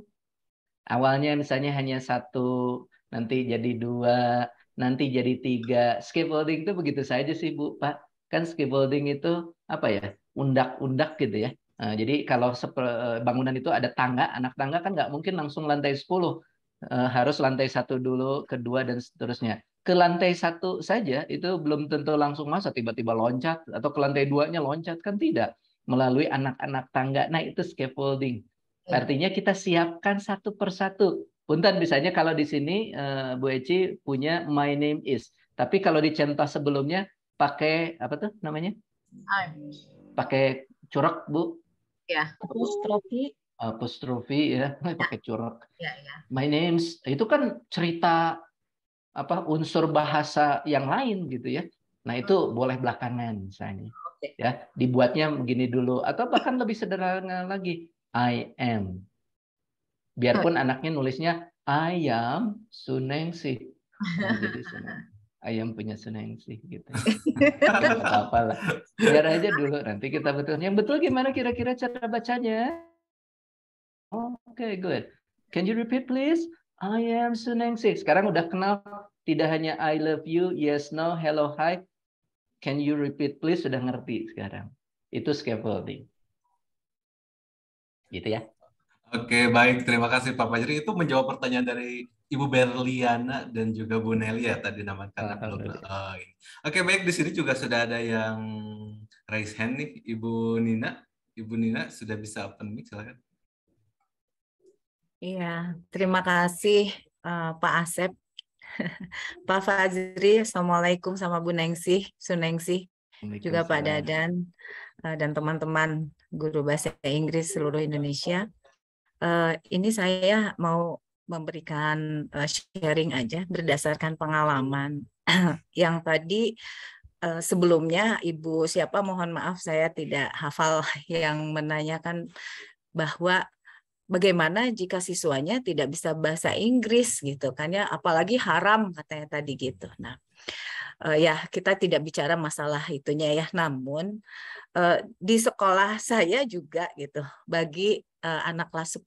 Awalnya misalnya hanya satu, nanti jadi dua, nanti jadi tiga. Skateboarding itu begitu saja sih Bu Pak. Kan skateboarding itu apa ya? Undak-undak gitu ya Nah, jadi kalau eh, bangunan itu ada tangga, anak tangga kan nggak mungkin langsung lantai 10. Eh, harus lantai satu dulu, kedua, dan seterusnya. Ke lantai satu saja itu belum tentu langsung masa tiba-tiba loncat atau ke lantai duanya loncat kan tidak melalui anak-anak tangga. Nah itu scaffolding. Iya. Artinya kita siapkan satu persatu. Punten misalnya kalau di sini Bu Eci punya My Name Is. Tapi kalau di centa sebelumnya pakai apa tuh namanya? I'm. Pakai curug Bu. Yeah. apostrofi apostrofi ya, yeah. pakai curug, Yeah, yeah. My name's itu kan cerita apa unsur bahasa yang lain gitu ya. Nah, itu hmm. boleh belakangan misalnya. Okay. Ya, dibuatnya begini dulu atau bahkan lebih sederhana lagi, I am. Biarpun hmm. anaknya nulisnya ayam am sih nah, jadi senang. ayam punya sih, gitu. Apalah, Biar aja dulu nanti kita betul. Yang betul gimana kira-kira cara bacanya? Oke, okay, good. Can you repeat please? I am sih. Sekarang udah kenal tidak hanya I love you, yes, no, hello, hi. Can you repeat please? Sudah ngerti sekarang. Itu scaffolding. Gitu ya. Oke, baik. Terima kasih Pak Fajri. Itu menjawab pertanyaan dari Ibu Berliana dan juga Bu Nelia ya, tadi nama karena ah, belum. Uh, eh, Oke okay, baik di sini juga sudah ada yang raise hand nih Ibu Nina. Ibu Nina sudah bisa open mic silakan. Iya terima kasih uh, Pak Asep, Pak Fajri, Assalamualaikum sama Bu Nengsi, Sunengsi, juga Pak Dadan eh, dan teman-teman guru bahasa Inggris seluruh Indonesia. ini saya mau memberikan eh, sharing aja berdasarkan pengalaman yang tadi eh, sebelumnya Ibu siapa mohon maaf saya tidak hafal yang menanyakan bahwa bagaimana jika siswanya tidak bisa bahasa Inggris gitu kan ya apalagi haram katanya tadi gitu. Nah, eh, ya kita tidak bicara masalah itunya ya namun di sekolah saya juga gitu bagi anak kelas 10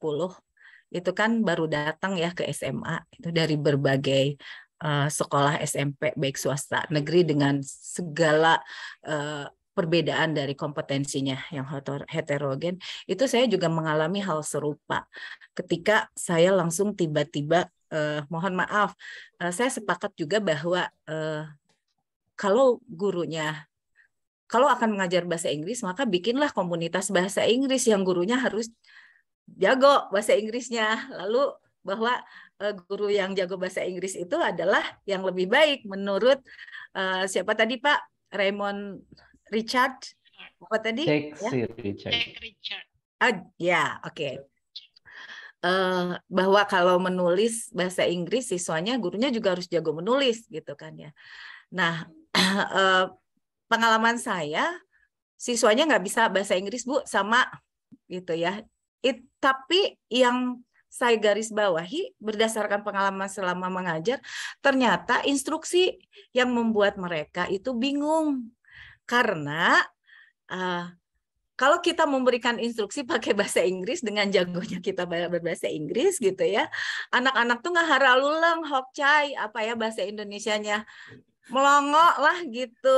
itu kan baru datang ya ke SMA itu dari berbagai uh, sekolah SMP baik swasta negeri dengan segala uh, perbedaan dari kompetensinya yang heterogen itu saya juga mengalami hal serupa ketika saya langsung tiba-tiba uh, mohon maaf uh, saya sepakat juga bahwa uh, kalau gurunya kalau akan mengajar bahasa Inggris maka bikinlah komunitas bahasa Inggris yang gurunya harus jago bahasa Inggrisnya lalu bahwa eh, guru yang jago bahasa Inggris itu adalah yang lebih baik menurut uh, siapa tadi Pak Raymond Richard apa tadi Jack ya? Richard ah ya oke okay. Uh, eh, bahwa kalau menulis bahasa Inggris siswanya gurunya juga harus jago menulis gitu kan ya. Nah uh, pengalaman saya siswanya nggak bisa bahasa Inggris bu sama gitu ya It, tapi yang saya garis bawahi berdasarkan pengalaman selama mengajar, ternyata instruksi yang membuat mereka itu bingung karena uh, kalau kita memberikan instruksi pakai bahasa Inggris dengan jagonya kita berbahasa Inggris gitu ya, anak-anak tuh nggak haralulang hokcai apa ya bahasa indonesia Indonesianya melongo lah gitu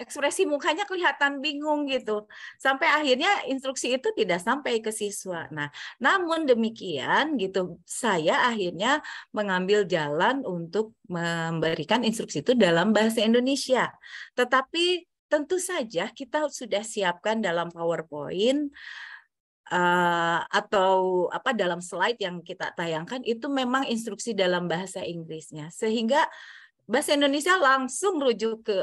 ekspresi mukanya kelihatan bingung gitu. Sampai akhirnya instruksi itu tidak sampai ke siswa. Nah, namun demikian gitu, saya akhirnya mengambil jalan untuk memberikan instruksi itu dalam bahasa Indonesia. Tetapi tentu saja kita sudah siapkan dalam PowerPoint uh, atau apa dalam slide yang kita tayangkan itu memang instruksi dalam bahasa Inggrisnya sehingga bahasa Indonesia langsung rujuk ke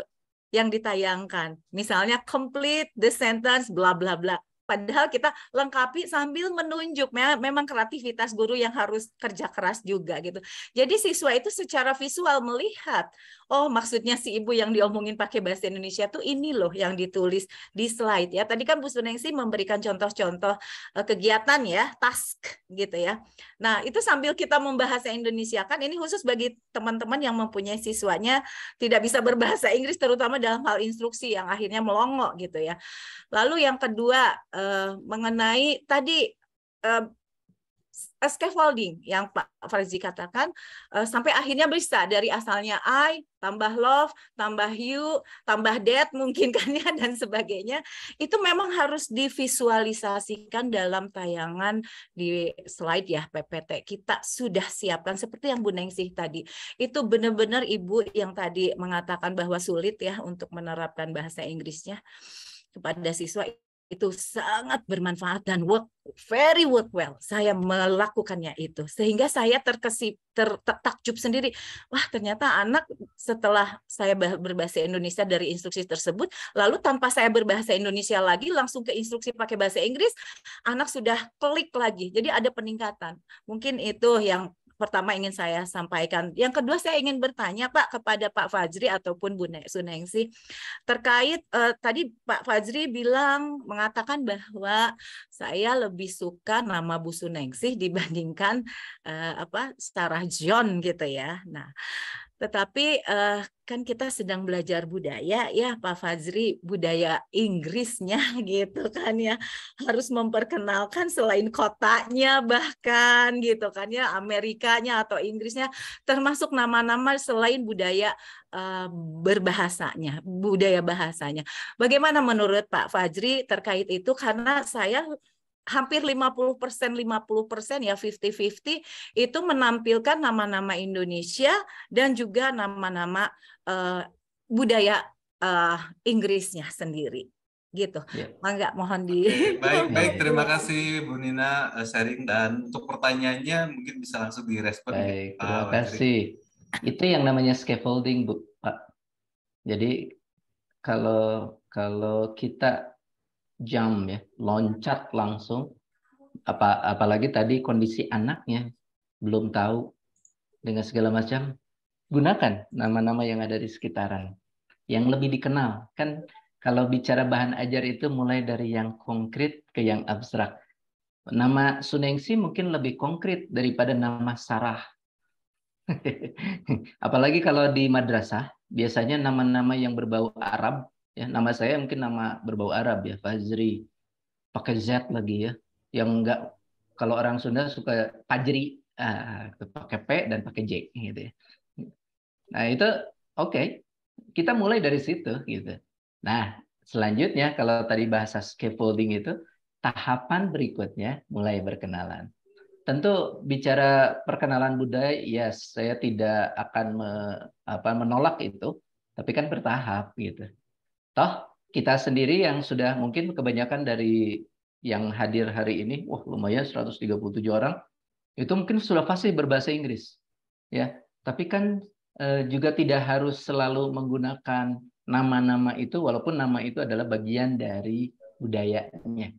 yang ditayangkan. Misalnya complete the sentence bla bla bla padahal kita lengkapi sambil menunjuk memang kreativitas guru yang harus kerja keras juga gitu. Jadi siswa itu secara visual melihat, oh maksudnya si ibu yang diomongin pakai bahasa Indonesia tuh ini loh yang ditulis di slide ya. Tadi kan Bu Sunengsi memberikan contoh-contoh eh, kegiatan ya, task gitu ya. Nah, itu sambil kita membahasnya Indonesia kan ini khusus bagi teman-teman yang mempunyai siswanya tidak bisa berbahasa Inggris terutama dalam hal instruksi yang akhirnya melongo gitu ya. Lalu yang kedua uh, mengenai tadi uh, scaffolding yang Pak Farzi katakan uh, sampai akhirnya bisa dari asalnya I tambah love tambah you tambah dead mungkin kan ya dan sebagainya itu memang harus divisualisasikan dalam tayangan di slide ya PPT kita sudah siapkan seperti yang Bu Nengsih tadi itu benar-benar ibu yang tadi mengatakan bahwa sulit ya untuk menerapkan bahasa Inggrisnya kepada siswa itu sangat bermanfaat dan work very work well. Saya melakukannya itu sehingga saya terkesip ter, takjub sendiri. Wah, ternyata anak setelah saya berbahasa Indonesia dari instruksi tersebut, lalu tanpa saya berbahasa Indonesia lagi langsung ke instruksi pakai bahasa Inggris, anak sudah klik lagi. Jadi ada peningkatan. Mungkin itu yang pertama ingin saya sampaikan. Yang kedua saya ingin bertanya Pak kepada Pak Fajri ataupun Bu Sunengsi terkait eh, tadi Pak Fajri bilang mengatakan bahwa saya lebih suka nama Bu Sunengsi dibandingkan eh, apa Sarah gitu ya. Nah, tetapi uh, kan kita sedang belajar budaya ya Pak Fazri, budaya Inggrisnya gitu kan ya. Harus memperkenalkan selain kotanya bahkan gitu kan ya, Amerikanya atau Inggrisnya termasuk nama-nama selain budaya uh, berbahasanya, budaya bahasanya. Bagaimana menurut Pak Fajri terkait itu karena saya hampir 50 persen 50 persen ya 50-50 itu menampilkan nama-nama Indonesia dan juga nama-nama uh, budaya uh, Inggrisnya sendiri gitu. Ya. Mangga Enggak mohon di. baik baik terima kasih Bu Nina eh, sharing dan untuk pertanyaannya mungkin bisa langsung direspon. Ya. Baik ya, terima ah, kasih. Itu yang namanya scaffolding Bu Pak. Jadi kalau kalau kita jump ya, loncat langsung. Apa apalagi tadi kondisi anaknya belum tahu dengan segala macam gunakan nama-nama yang ada di sekitaran yang lebih dikenal kan kalau bicara bahan ajar itu mulai dari yang konkret ke yang abstrak nama Sunengsi mungkin lebih konkret daripada nama Sarah apalagi kalau di madrasah biasanya nama-nama yang berbau Arab Ya, nama saya mungkin nama berbau Arab ya, Fazri. Pakai Z lagi ya. Yang enggak kalau orang Sunda suka Fajri, ah, pakai P dan pakai J gitu ya. Nah, itu oke. Okay. Kita mulai dari situ gitu. Nah, selanjutnya kalau tadi bahasa scaffolding itu tahapan berikutnya mulai berkenalan. Tentu bicara perkenalan budaya, ya saya tidak akan me, apa, menolak itu, tapi kan bertahap gitu. Toh kita sendiri yang sudah mungkin kebanyakan dari yang hadir hari ini, wah lumayan 137 orang, itu mungkin sudah pasti berbahasa Inggris. Ya, tapi kan eh, juga tidak harus selalu menggunakan nama-nama itu walaupun nama itu adalah bagian dari budayanya.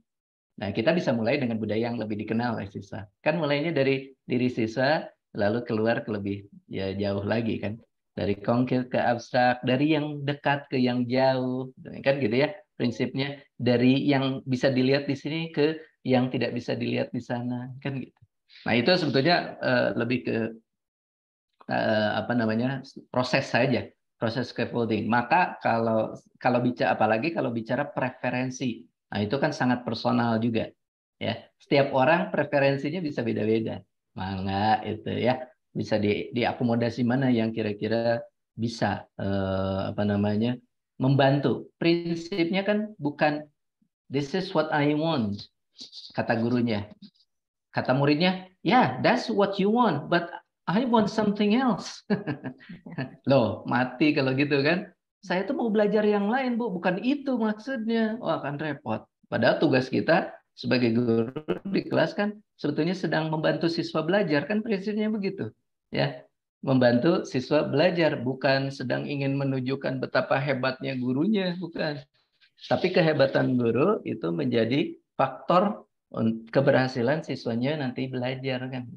Nah, kita bisa mulai dengan budaya yang lebih dikenal oleh siswa. Kan mulainya dari diri Sisa, lalu keluar ke lebih ya, jauh lagi kan dari konkret ke abstrak, dari yang dekat ke yang jauh, kan gitu ya prinsipnya dari yang bisa dilihat di sini ke yang tidak bisa dilihat di sana, kan gitu. Nah itu sebetulnya uh, lebih ke uh, apa namanya proses saja, proses scaffolding. Maka kalau kalau bicara apalagi kalau bicara preferensi, nah itu kan sangat personal juga, ya. Setiap orang preferensinya bisa beda-beda. Mangga itu ya bisa di, diakomodasi mana yang kira-kira bisa eh, apa namanya membantu. Prinsipnya kan bukan this is what I want kata gurunya. Kata muridnya, "Ya, yeah, that's what you want, but I want something else." Loh, mati kalau gitu kan. Saya tuh mau belajar yang lain, Bu, bukan itu maksudnya. Wah, akan repot. Padahal tugas kita sebagai guru di kelas kan sebetulnya sedang membantu siswa belajar kan prinsipnya begitu ya membantu siswa belajar bukan sedang ingin menunjukkan betapa hebatnya gurunya bukan tapi kehebatan guru itu menjadi faktor keberhasilan siswanya nanti belajar kan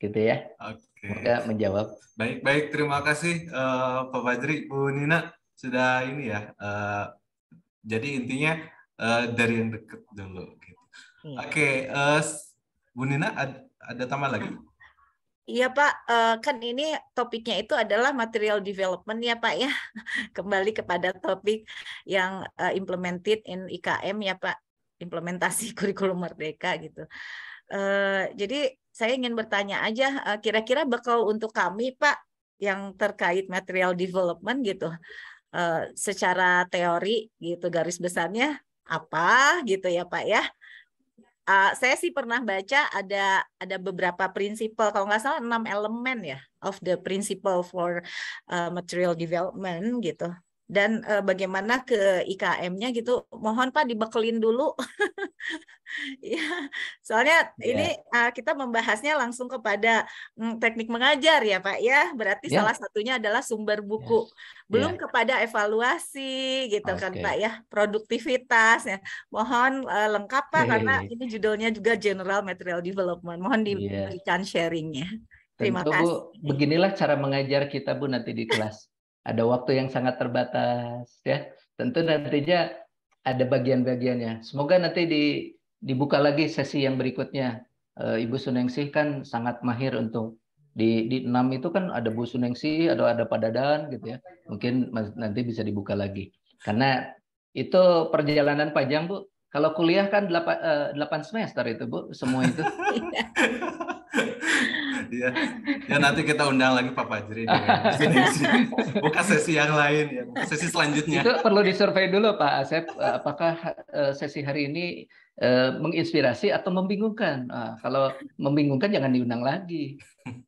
gitu ya Oke. Maka menjawab baik baik terima kasih uh, Pak Fajri Bu Nina sudah ini ya uh, jadi intinya uh, dari yang dekat dulu Iya. Oke, okay, uh, eh, Bu Nina ada, ada tambah lagi? Iya Pak, uh, kan ini topiknya itu adalah material development ya Pak ya. Kembali kepada topik yang uh, implemented in IKM ya Pak, implementasi kurikulum merdeka gitu. Uh, jadi saya ingin bertanya aja, kira-kira uh, bakal untuk kami Pak yang terkait material development gitu, uh, secara teori gitu garis besarnya apa gitu ya Pak ya uh, saya sih pernah baca ada ada beberapa prinsipal kalau nggak salah enam elemen ya of the principle for uh, material development gitu dan uh, bagaimana ke IKM-nya gitu mohon Pak dibekelin dulu ya soalnya yeah. ini uh, kita membahasnya langsung kepada mm, teknik mengajar ya Pak ya berarti yeah. salah satunya adalah sumber iya. buku yes. belum yeah. kepada evaluasi gitu okay. kan Pak ya produktivitas ya mohon uh, lengkap Pak hey. Iya, karena iya, ini judulnya juga general material development mohon diberikan yeah. sharingnya Terima Tentu, kasih. Bu, beginilah cara mengajar kita Bu nanti di kelas ada waktu yang sangat terbatas ya. Tentu nantinya ada bagian-bagiannya. Semoga nanti di, dibuka lagi sesi yang berikutnya. E, Ibu Sunengsi kan sangat mahir untuk di di enam itu kan ada Bu Sunengsi ada ada Padadan gitu ya. Mungkin nanti bisa dibuka lagi. Karena itu perjalanan panjang, Bu. Kalau kuliah kan 8, 8 eh, semester itu, Bu, semua itu. Iya ya. ya nanti kita undang lagi Pak Fajri buka sesi yang lain ya sesi selanjutnya itu perlu disurvey dulu Pak Asep apakah eh, sesi hari ini eh, menginspirasi atau membingungkan nah, kalau membingungkan jangan diundang lagi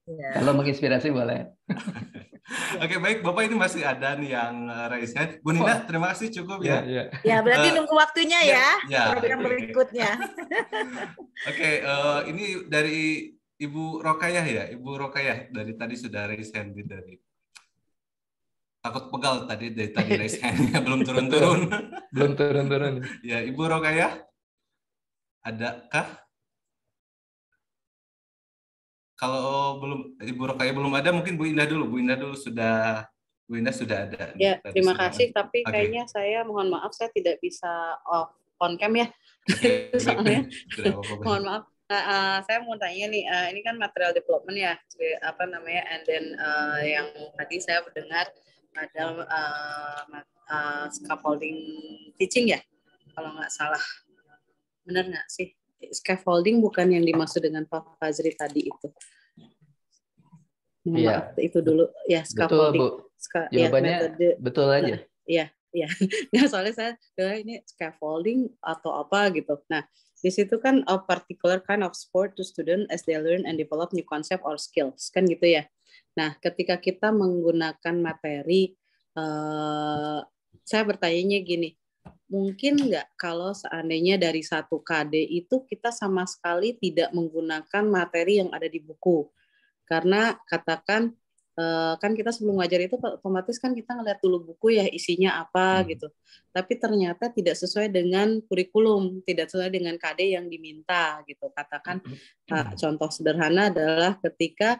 ya. kalau menginspirasi boleh Oke baik Bapak ini masih ada nih yang eh, raise hand. Bu Nina oh. terima kasih cukup ya. Ya, ya. ya berarti uh, nunggu waktunya iya, ya, ya. program berikutnya. Oke okay, uh, ini dari Ibu Rokayah ya, Ibu Rokayah dari tadi sudah raise hand gitu, dari takut pegal tadi dari tadi raise handnya belum turun-turun. belum turun-turun. ya Ibu Rokayah, adakah? Kalau belum Ibu Rokayah belum ada, mungkin Bu Indah dulu. Bu Indah dulu sudah Bu Indah sudah ada. Ya, terima sudah. kasih. Tapi okay. kayaknya saya mohon maaf, saya tidak bisa off on cam ya. Soalnya, mohon maaf. Nah, uh, saya mau tanya nih, uh, ini kan material development ya, apa namanya, and then uh, yang tadi saya mendengar ada uh, uh, scaffolding teaching ya, kalau nggak salah. Benar nggak sih? Scaffolding bukan yang dimaksud dengan Pak Fazri tadi itu. Iya. Itu dulu ya scaffolding. Betul, Bu. Ska, ya, Jawabannya ya, betul aja. Nah, iya, iya. Nggak, ya, soalnya saya, ini scaffolding atau apa gitu. Nah, di situ kan a particular kind of sport to student as they learn and develop new concept or skills, kan gitu ya. Nah, ketika kita menggunakan materi, eh, saya bertanya gini, mungkin nggak kalau seandainya dari satu KD itu kita sama sekali tidak menggunakan materi yang ada di buku. Karena katakan Eh, kan kita sebelum ngajar itu otomatis kan kita ngeliat dulu buku ya isinya apa hmm. gitu. Tapi ternyata tidak sesuai dengan kurikulum, tidak sesuai dengan KD yang diminta gitu. Katakan hmm. Eh, hmm. contoh sederhana adalah ketika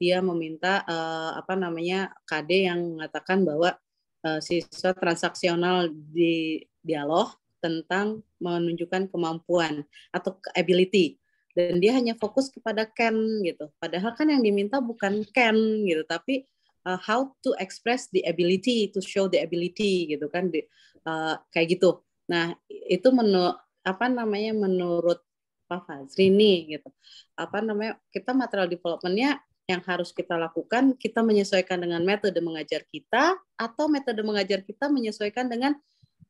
dia meminta uh, apa namanya KD yang mengatakan bahwa uh, siswa transaksional di dialog tentang menunjukkan kemampuan atau ability dan dia hanya fokus kepada can gitu padahal kan yang diminta bukan can gitu tapi uh, how to express the ability to show the ability gitu kan di, uh, kayak gitu nah itu menurut apa namanya menurut Pak Fazri nih gitu apa namanya kita material developmentnya yang harus kita lakukan kita menyesuaikan dengan metode mengajar kita atau metode mengajar kita menyesuaikan dengan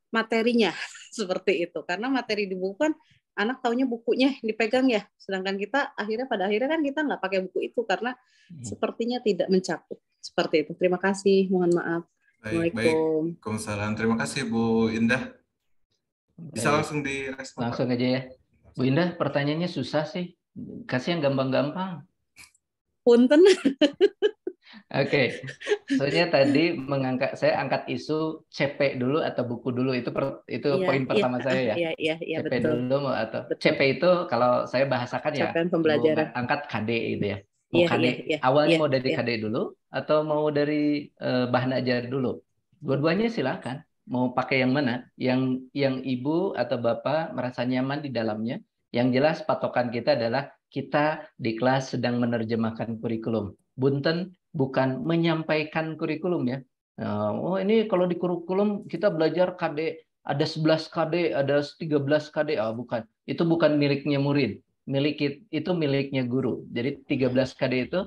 materinya seperti itu karena materi di buku kan anak taunya bukunya dipegang ya sedangkan kita akhirnya pada akhirnya kan kita nggak pakai buku itu karena hmm. sepertinya tidak mencakup seperti itu terima kasih mohon maaf baik, baik. terima kasih Bu Indah bisa baik. langsung di langsung aja ya Bu Indah pertanyaannya susah sih kasih yang gampang-gampang punten Oke, okay. soalnya tadi mengangkat saya angkat isu CP dulu atau buku dulu itu per, itu ya, poin iya. pertama ya, saya ya. Iya iya iya CP betul. dulu atau betul. CP itu kalau saya bahasakan ya Capaian pembelajaran. angkat KD itu ya. Mau ya, KD ya, ya, awalnya ya, mau dari ya. KD dulu atau mau dari uh, bahan ajar dulu. Dua-duanya silakan. Mau pakai yang mana? Yang yang ibu atau bapak merasa nyaman di dalamnya. Yang jelas patokan kita adalah kita di kelas sedang menerjemahkan kurikulum. Bunten bukan menyampaikan kurikulum ya. Eh, oh ini kalau di kurikulum kita belajar KD ada 11 KD, ada 13 KD. Ah oh, bukan. Itu bukan miliknya murid. Milik itu miliknya guru. Jadi 13 KD itu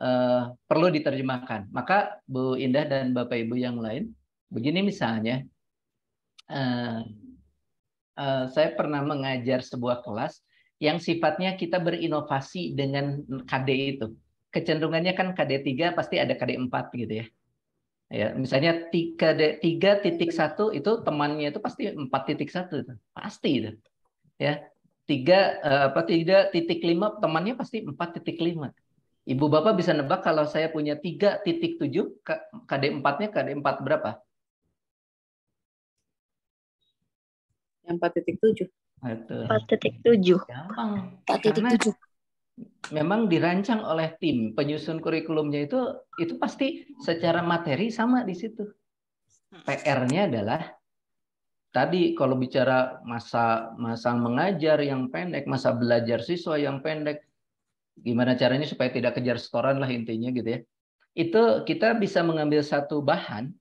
uh, perlu diterjemahkan. Maka Bu Indah dan Bapak Ibu yang lain, begini misalnya uh, uh, saya pernah mengajar sebuah kelas yang sifatnya kita berinovasi dengan KD itu kecenderungannya kan KD3 pasti ada KD4 gitu ya. Ya, misalnya tiga titik satu itu temannya itu pasti empat titik satu pasti itu. Ya, tiga eh, apa tiga titik lima temannya pasti empat titik lima. Ibu bapak bisa nebak kalau saya punya tiga titik tujuh KD empatnya KD empat berapa? Empat titik tujuh. Empat titik tujuh. Gampang. Empat titik tujuh memang dirancang oleh tim penyusun kurikulumnya itu itu pasti secara materi sama di situ. Hmm. PR-nya adalah tadi kalau bicara masa masa mengajar yang pendek, masa belajar siswa yang pendek, gimana caranya supaya tidak kejar setoran lah intinya gitu ya. Itu kita bisa mengambil satu bahan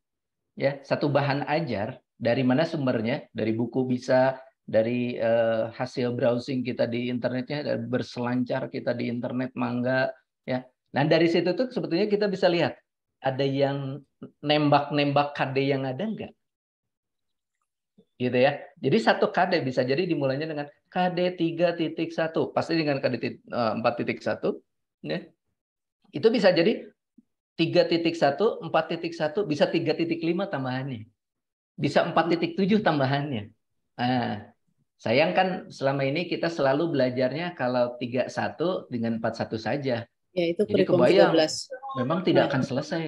ya, satu bahan ajar dari mana sumbernya? Dari buku bisa, dari uh, hasil browsing kita di internetnya dan berselancar kita di internet mangga ya. Nah, dari situ tuh sebetulnya kita bisa lihat ada yang nembak-nembak KD yang ada enggak? Gitu ya. Jadi satu KD bisa jadi dimulainya dengan KD 3.1, pasti dengan KD 4.1 eh, ya. Itu bisa jadi 3.1, 4.1, bisa 3.5 tambahannya. Bisa 4.7 tambahannya. Nah, Sayang kan selama ini kita selalu belajarnya kalau 31 dengan 41 saja. Ya, itu Jadi kebayang 13. memang tidak ya. akan selesai.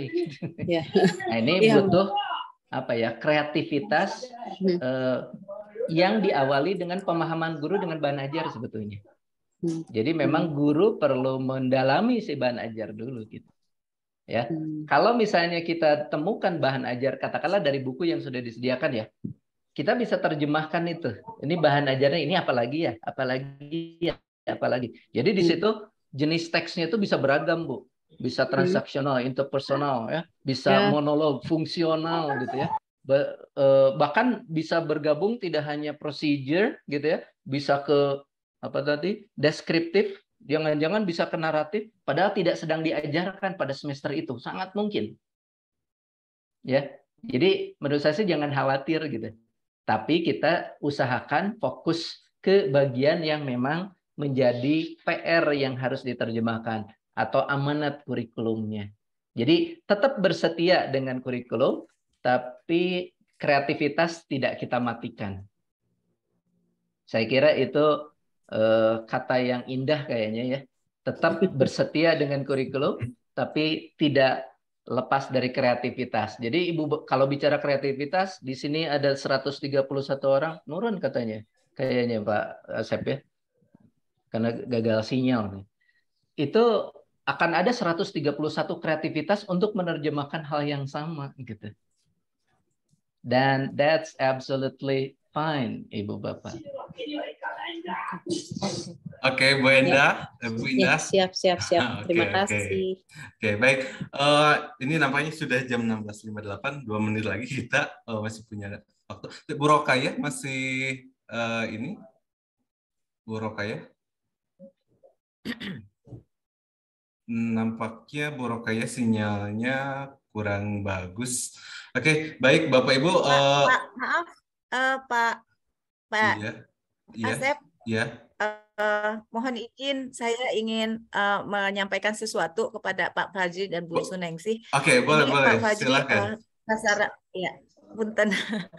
Ya. nah, ini ya. butuh apa ya kreativitas hmm. eh, yang diawali dengan pemahaman guru dengan bahan ajar sebetulnya. Hmm. Jadi memang hmm. guru perlu mendalami si bahan ajar dulu gitu. Ya. Hmm. Kalau misalnya kita temukan bahan ajar katakanlah dari buku yang sudah disediakan ya kita bisa terjemahkan itu. Ini bahan ajarnya ini apalagi ya, apalagi ya, apalagi. Jadi di hmm. situ jenis teksnya itu bisa beragam, Bu. Bisa hmm. transaksional, interpersonal ya, bisa ya. monolog, fungsional gitu ya. E, bahkan bisa bergabung tidak hanya procedure gitu ya, bisa ke apa tadi? deskriptif, jangan-jangan bisa ke naratif padahal tidak sedang diajarkan pada semester itu. Sangat mungkin. Ya. Jadi menurut saya sih jangan khawatir gitu tapi kita usahakan fokus ke bagian yang memang menjadi PR yang harus diterjemahkan atau amanat kurikulumnya. Jadi tetap bersetia dengan kurikulum, tapi kreativitas tidak kita matikan. Saya kira itu eh, kata yang indah kayaknya ya. Tetap bersetia dengan kurikulum, tapi tidak lepas dari kreativitas. Jadi Ibu kalau bicara kreativitas di sini ada 131 orang nurun katanya. Kayaknya Pak Asep eh, ya. Karena gagal sinyal nih. Itu akan ada 131 kreativitas untuk menerjemahkan hal yang sama gitu. Dan that's absolutely fine Ibu Bapak. Oke, okay, Bu Enda, ya. Bu Indah. Ya, siap, siap, siap. okay, ah, Terima kasih. Oke, okay. baik. Uh, ini nampaknya sudah jam 16.58, dua menit lagi kita uh, masih punya waktu. Bu Rokaya masih uh, ini? Bu Rokaya? Nampaknya Bu Rokaya sinyalnya kurang bagus. Oke, okay, baik Bapak Ibu. Pak, uh, maaf, uh, Pak, Pak iya, Asep. Iya. Ya. Uh, mohon izin, saya ingin uh, menyampaikan sesuatu kepada Pak Fajri dan Bu Sunengsi. Oke, okay, boleh, boleh. Pak Fajri, silakan. Uh, rasa, ya, punten.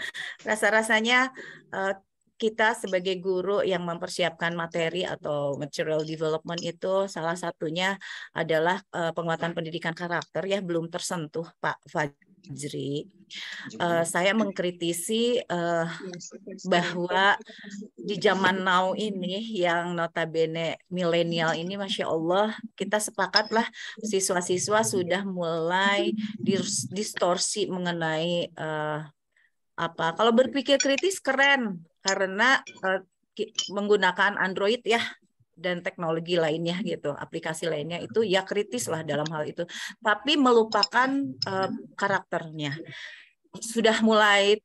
Rasa-rasanya uh, kita sebagai guru yang mempersiapkan materi atau material development itu salah satunya adalah uh, penguatan pendidikan karakter ya belum tersentuh Pak Fajri Jri. Uh, saya mengkritisi uh, bahwa di zaman now ini yang notabene milenial ini, masya Allah, kita sepakatlah siswa-siswa sudah mulai distorsi mengenai uh, apa. Kalau berpikir kritis keren karena uh, menggunakan Android ya dan teknologi lainnya gitu, aplikasi lainnya hmm. itu ya kritis lah dalam hal itu, tapi melupakan um, karakternya. Sudah mulai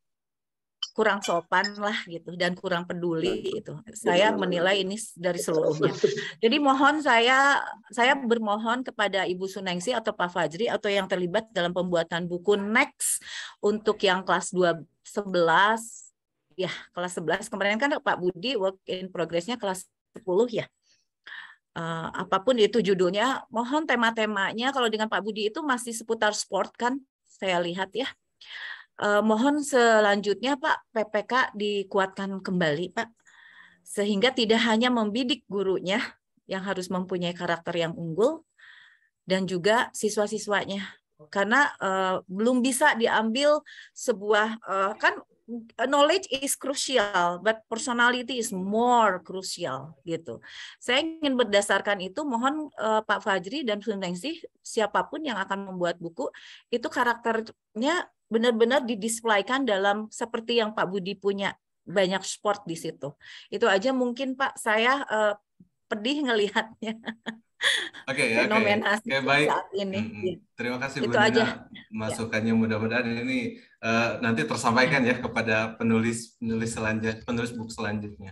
kurang sopan lah gitu dan kurang peduli itu. Saya menilai ini dari seluruhnya. Jadi mohon saya saya bermohon kepada Ibu Sunengsi atau Pak Fajri atau yang terlibat dalam pembuatan buku next untuk yang kelas 2 11 ya kelas 11 kemarin kan Pak Budi work in progressnya kelas 10 ya uh, apapun itu judulnya. Mohon tema-temanya kalau dengan Pak Budi itu masih seputar sport kan? Saya lihat ya. Uh, mohon selanjutnya Pak PPK dikuatkan kembali Pak sehingga tidak hanya membidik gurunya yang harus mempunyai karakter yang unggul dan juga siswa-siswanya karena uh, belum bisa diambil sebuah uh, kan Uh, knowledge is crucial, but personality is more crucial gitu. Saya ingin berdasarkan itu mohon uh, Pak Fajri dan sih siapapun yang akan membuat buku itu karakternya benar-benar didisplaykan dalam seperti yang Pak Budi punya banyak sport di situ. Itu aja mungkin Pak saya uh, pedih ngelihatnya. Oke okay, fenomena okay. okay, baik. saat ini. Hmm, terima kasih itu Bu Nina. aja ya, masukannya mudah-mudahan ini Eh, nanti tersampaikan ya kepada penulis penulis selanjutnya penulis buku selanjutnya.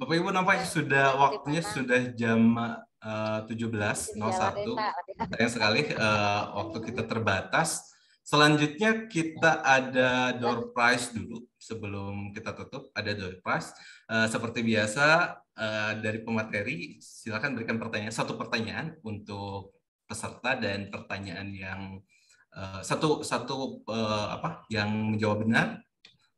Bapak Ibu nampaknya sudah waktunya sudah jam eh, uh, 17.01. Iya, Sayang sekali uh, waktu kita terbatas. Selanjutnya kita ada door prize dulu sebelum kita tutup ada door prize. Uh, seperti biasa uh, dari pemateri silakan berikan pertanyaan satu pertanyaan untuk peserta dan pertanyaan yang eh, satu satu eh, apa yang menjawab benar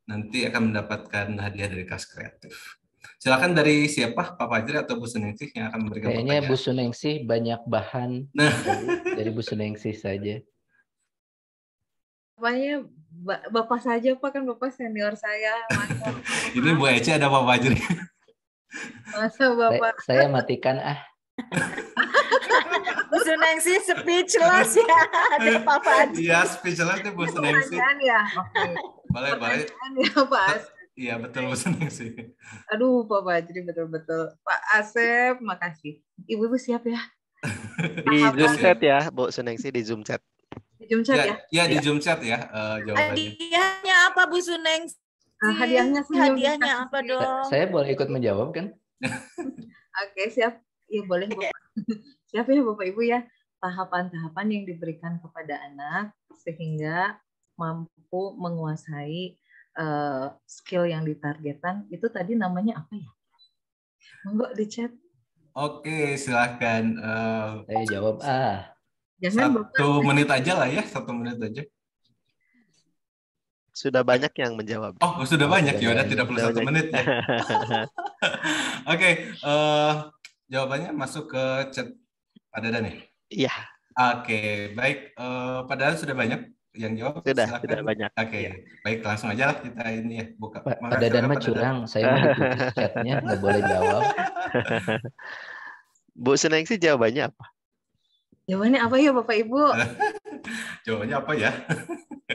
nanti akan mendapatkan hadiah dari kas kreatif. Silakan dari siapa Pak Fajri atau Bu Suningsih yang akan memberikan Kayaknya pertanyaan. Bu Suningsih banyak bahan nah. dari, dari Bu Suningsih saja. Apanya Bapak saja Pak kan Bapak senior saya. Masa, Ini Bu Ece ada Pak Fajri. Masa Bapak. Saya matikan ah. sih speechless ya. Ada Pak Fadli. Iya, speechless nih Bu Sunengsi. ya. Boleh, boleh. Ya, Pak Iya, iya betul Bu sih. Aduh, Pak Bajri betul-betul. Pak Asep, makasih. Ibu-ibu siap ya? di Zoom chat ya, Bu Sunengsi di Zoom chat. Di Zoom chat iya, ya? Iya, ya, di ya. Zoom chat ya uh, jawabannya. Hadiahnya apa Bu Sunengsi? Nah, hadiahnya sih. Hadiahnya apa dong? Saya boleh ikut menjawab kan? Oke, siap. Iya, boleh Bu. siap ya Bapak Ibu ya tahapan-tahapan yang diberikan kepada anak sehingga mampu menguasai uh, skill yang ditargetkan itu tadi namanya apa ya? Monggo di chat. Oke, silahkan. Uh, Saya jawab ah. Jangan satu Bapak. menit aja lah ya, satu menit aja. Sudah banyak yang menjawab. Oh, sudah oh, banyak ya, udah tidak perlu satu menit ya. Oke, okay, uh, eh, jawabannya masuk ke chat Pak Dadan Iya. Oke, okay, baik. Uh, padahal sudah banyak yang jawab? Sudah, Silahkan. sudah banyak. Oke, okay. ya. baik. Langsung aja lah kita ini ya. Buka. Pak, Pak Dadan mah curang. Saya mau chatnya, nggak boleh jawab. Bu Seneng sih jawabannya apa? Jawabannya apa ya Bapak Ibu? jawabannya apa ya?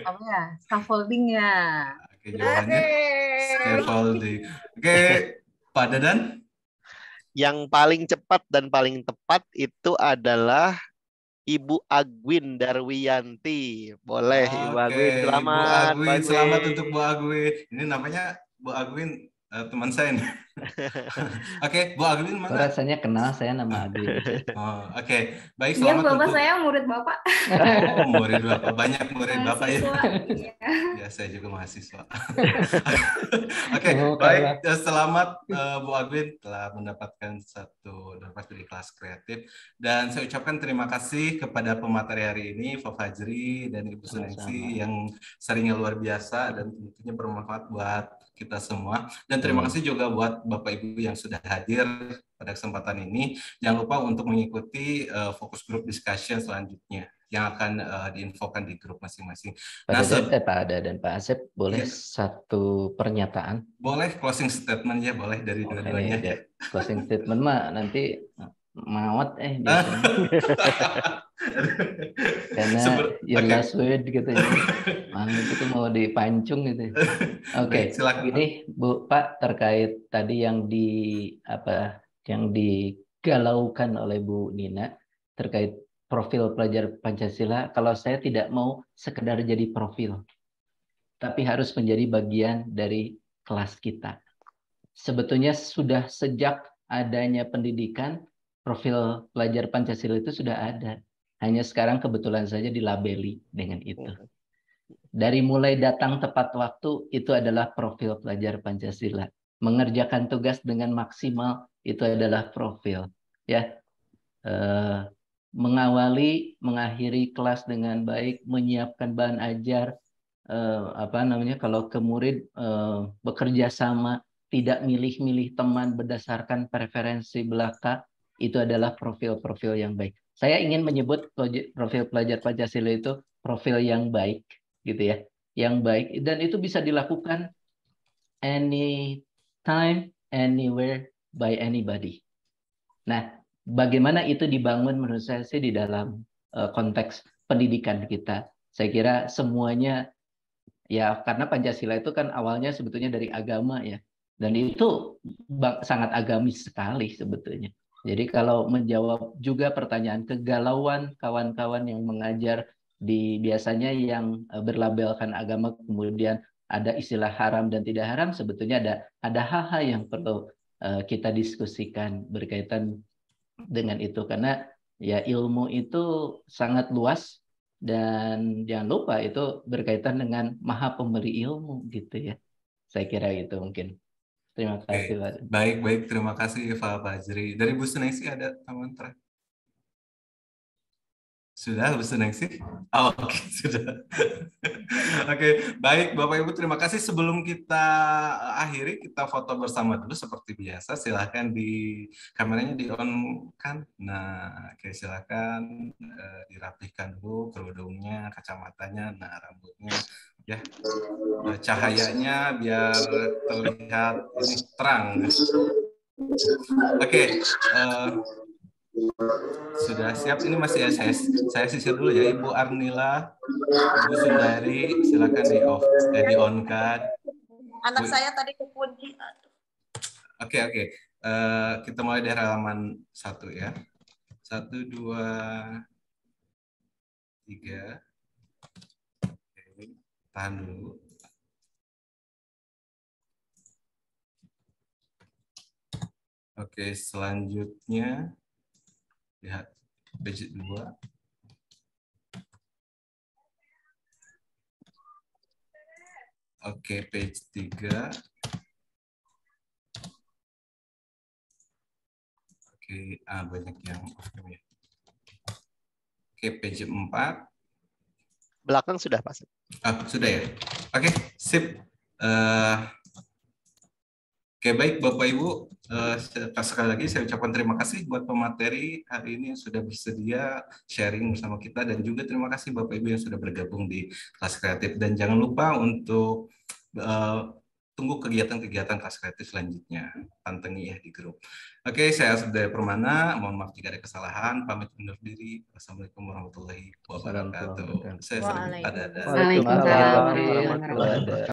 apa ya? Scaffolding ya. Oke, jawabannya scaffolding. Oke, Pak Dadan? yang paling cepat dan paling tepat itu adalah Ibu Agwin Darwiyanti. Boleh, Ibu Agwin selamat. Ibu Agwin, selamat untuk Bu Agwin. Ini namanya Bu Agwin uh, teman saya ini. oke, okay, Bu Aglin mana? Rasanya kenal saya nama ah. Aglin. oh, oke. Okay. Baik, selamat Iya, Bapak saya murid Bapak. oh, murid Bapak. Banyak murid mahasiswa, Bapak ya. Iya. ya, saya juga mahasiswa. oke, okay, oh, baik. Ya, selamat uh, Bu Aglin telah mendapatkan satu dapat dari kelas kreatif dan saya ucapkan terima kasih kepada pemateri hari ini, Pak Fajri dan Ibu Sunengsi yang seringnya luar biasa dan tentunya bermanfaat buat kita semua. Dan terima hmm. kasih juga buat Bapak Ibu yang sudah hadir pada kesempatan ini. Jangan lupa untuk mengikuti uh, fokus grup discussion selanjutnya yang akan uh, diinfokan di grup masing-masing. Nah, Pak, eh, Pak Ada dan Pak Asep, boleh ya. satu pernyataan? Boleh closing statement ya, boleh dari dua-duanya. Ya. Closing statement mah nanti nah mawat eh karena yang Yoga okay. gitu ya mawat itu mau dipancung gitu oke okay. ini Bu Pak terkait tadi yang di apa yang digalaukan oleh Bu Nina terkait profil pelajar Pancasila kalau saya tidak mau sekedar jadi profil tapi harus menjadi bagian dari kelas kita sebetulnya sudah sejak adanya pendidikan profil pelajar Pancasila itu sudah ada. Hanya sekarang kebetulan saja dilabeli dengan itu. Dari mulai datang tepat waktu itu adalah profil pelajar Pancasila. Mengerjakan tugas dengan maksimal itu adalah profil. Ya, eh, mengawali, mengakhiri kelas dengan baik, menyiapkan bahan ajar, Uh, apa namanya kalau ke murid uh, bekerja sama, tidak milih-milih teman berdasarkan preferensi belaka, itu adalah profil-profil yang baik. Saya ingin menyebut profil pelajar Pancasila itu profil yang baik, gitu ya, yang baik. Dan itu bisa dilakukan anytime, anywhere, by anybody. Nah, bagaimana itu dibangun menurut saya sih di dalam eh, konteks pendidikan kita. Saya kira semuanya ya karena Pancasila itu kan awalnya sebetulnya dari agama ya dan itu sangat agamis sekali sebetulnya jadi kalau menjawab juga pertanyaan kegalauan kawan-kawan yang mengajar di biasanya yang eh, berlabelkan agama kemudian ada istilah haram dan tidak haram sebetulnya ada ada hal-hal yang perlu eh, kita diskusikan berkaitan dengan itu karena ya ilmu itu sangat luas dan jangan lupa itu berkaitan dengan maha pemberi ilmu gitu ya. Saya kira itu mungkin. Terima kasih, Pak. Baik, baik, Terima kasih, Pak Fajri. Dari Bu Sunesi ada teman terakhir? Sudah, Bu Sunesi? Oh, oke, okay, sudah. oke, okay, baik. Bapak Ibu, terima kasih. Sebelum kita akhiri, kita foto bersama dulu seperti biasa. Silahkan di kameranya di on kan. Nah, oke, okay, silahkan uh, eh, dirapihkan dulu kerudungnya, kacamatanya, nah rambutnya ya nah, cahayanya biar terlihat ini terang oke okay, uh, eh, sudah siap ini masih ya saya saya sisir dulu ya Ibu Arnila Ibu Sundari silakan di off eh, di on kan anak saya tadi kekunci oke okay, oke okay. uh, eh, kita mulai dari halaman satu ya satu dua tiga Tahan dulu. Oke, selanjutnya lihat digit 2. Oke, page 3. Oke, ah, banyak yang ya. Oke, page 4. Belakang sudah masuk. Ah, sudah ya. Oke, okay, sip. Uh, Oke okay, baik Bapak Ibu, uh, sekali lagi saya ucapkan terima kasih buat pemateri hari ini yang sudah bersedia sharing bersama kita dan juga terima kasih Bapak Ibu yang sudah bergabung di kelas kreatif dan jangan lupa untuk uh, tunggu kegiatan-kegiatan kelas kreatif selanjutnya. Pantengi ya di grup. Oke, saya Asdaya Permana. Mohon maaf jika ada kesalahan. Pamit undur diri. Wassalamualaikum warahmatullahi wabarakatuh. Saya selalu ada. Waalaikumsalam warahmatullahi wabarakatuh.